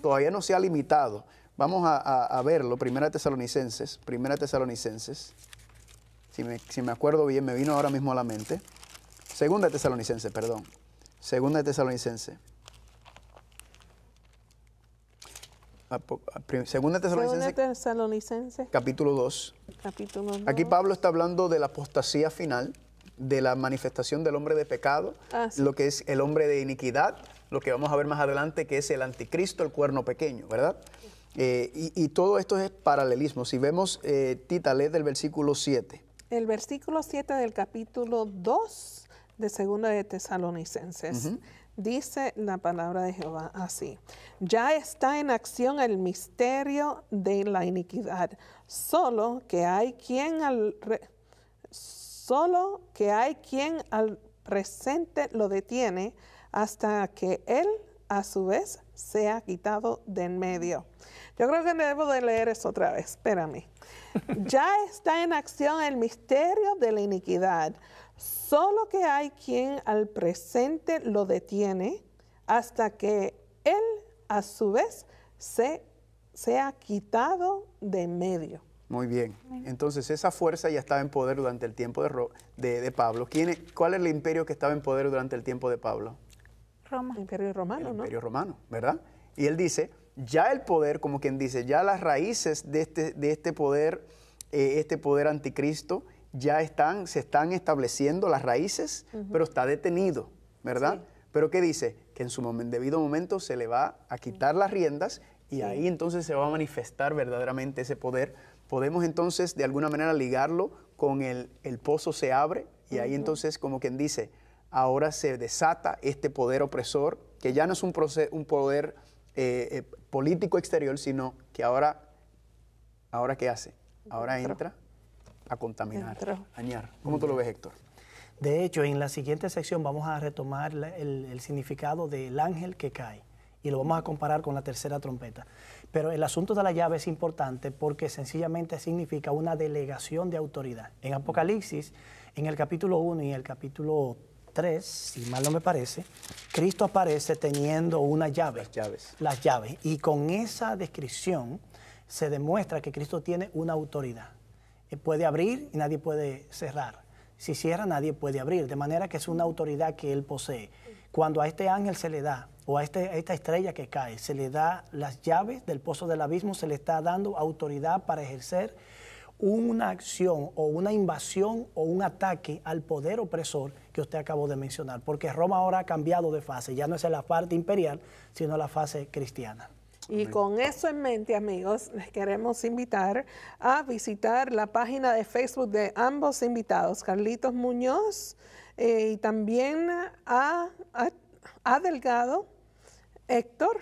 todavía no se ha limitado. Vamos a, verlo, Primera Tesalonicenses, Primera Tesalonicenses, si me, si me acuerdo bien, me vino ahora mismo a la mente. Segunda Tesalonicense, perdón. Segunda Tesalonicense. Segunda Tesalonicense, Tesalonicense, capítulo 2. Capítulo 2. Aquí Pablo está hablando de la apostasía final, de la manifestación del hombre de pecado, ah, lo que es el hombre de iniquidad, lo que vamos a ver más adelante que es el anticristo, el cuerno pequeño, ¿verdad? Eh, y, todo esto es paralelismo. Si vemos, eh, Tita, del versículo 7. El versículo 7 del capítulo 2 de Segunda de Tesalonicenses. Dice la palabra de Jehová así, ya está en acción el misterio de la iniquidad, solo que hay quien al, solo que hay quien al presente lo detiene hasta que él a su vez sea quitado de en medio. Yo creo que debo de leer eso otra vez, espérame. [LAUGHS] ya está en acción el misterio de la iniquidad, Solo que hay quien al presente lo detiene hasta que él a su vez se ha quitado de medio. Muy bien. Entonces esa fuerza ya estaba en poder durante el tiempo de, de, Pablo. ¿Quién ¿Cuál es el imperio que estaba en poder durante el tiempo de Pablo? Roma. imperio romano, el ¿no? Imperio romano, ¿verdad? Y él dice, ya el poder, como quien dice, ya las raíces de este, de este poder, eh, este poder anticristo, ya están, se están estableciendo las raíces, pero está detenido, ¿verdad? Pero ¿qué dice? Que en su debido momento se le va a quitar las riendas y ahí entonces se va a manifestar verdaderamente ese poder. Podemos entonces de alguna manera ligarlo con el, pozo se abre y ahí entonces como quien dice, ahora se desata este poder opresor, que ya no es un, un poder eh, eh, político exterior, sino que ahora, ¿ahora qué hace? Ahora entra a contaminar, ¿Cómo tú lo ves, Héctor? De hecho, en la siguiente sección vamos a retomar el, significado del ángel que cae y lo vamos a comparar con la tercera trompeta. Pero el asunto de la llave es importante porque sencillamente significa una delegación de autoridad. En Apocalipsis, en el capítulo 1 y el capítulo 3, si mal no me parece, Cristo aparece teniendo una llave. Las llaves. Las llaves. Y con esa descripción se demuestra que Cristo tiene una autoridad eh, puede abrir y nadie puede cerrar. Si cierra, nadie puede abrir. De manera que es una autoridad que él posee. Cuando a este ángel se le da, o este, a, esta estrella que cae, se le da las llaves del pozo del abismo, se le está dando autoridad para ejercer una acción o una invasión o un ataque al poder opresor que usted acabó de mencionar, porque Roma ahora ha cambiado de fase, ya no es la parte imperial, sino la fase cristiana. Y con eso en mente, amigos, les queremos invitar a visitar la página de Facebook de ambos invitados, Carlitos Muñoz eh, y también a, a, Delgado, Héctor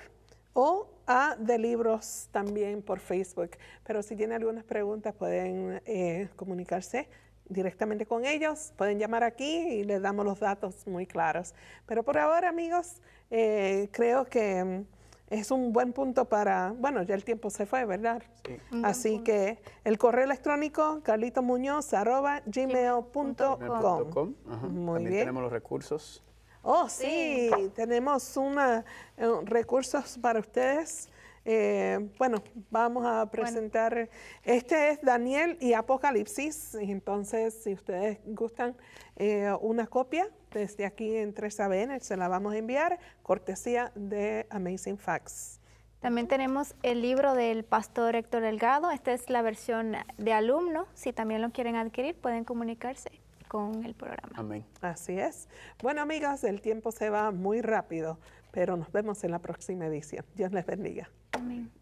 o a de libros también por Facebook. Pero si tienen algunas preguntas pueden eh, comunicarse directamente con ellos, pueden llamar aquí y les damos los datos muy claros. Pero por ahora, amigos, eh, creo que mm, es un buen punto para, bueno, ya el tiempo se fue, ¿verdad? Así que el correo electrónico carlitomuñoz.gmail.com. Muy También tenemos los recursos. Oh, sí, tenemos una, eh, recursos para ustedes. Eh, bueno, vamos a presentar. Este es Daniel y Apocalipsis. Entonces, si ustedes gustan eh, una copia, desde aquí en Tres abn se la vamos a enviar, cortesía de Amazing Facts. También tenemos el libro del pastor Héctor Delgado, esta es la versión de alumno, si también lo quieren adquirir pueden comunicarse con el programa. Amén. Así es. Bueno amigas, el tiempo se va muy rápido, pero nos vemos en la próxima edición. Dios les bendiga. Amén.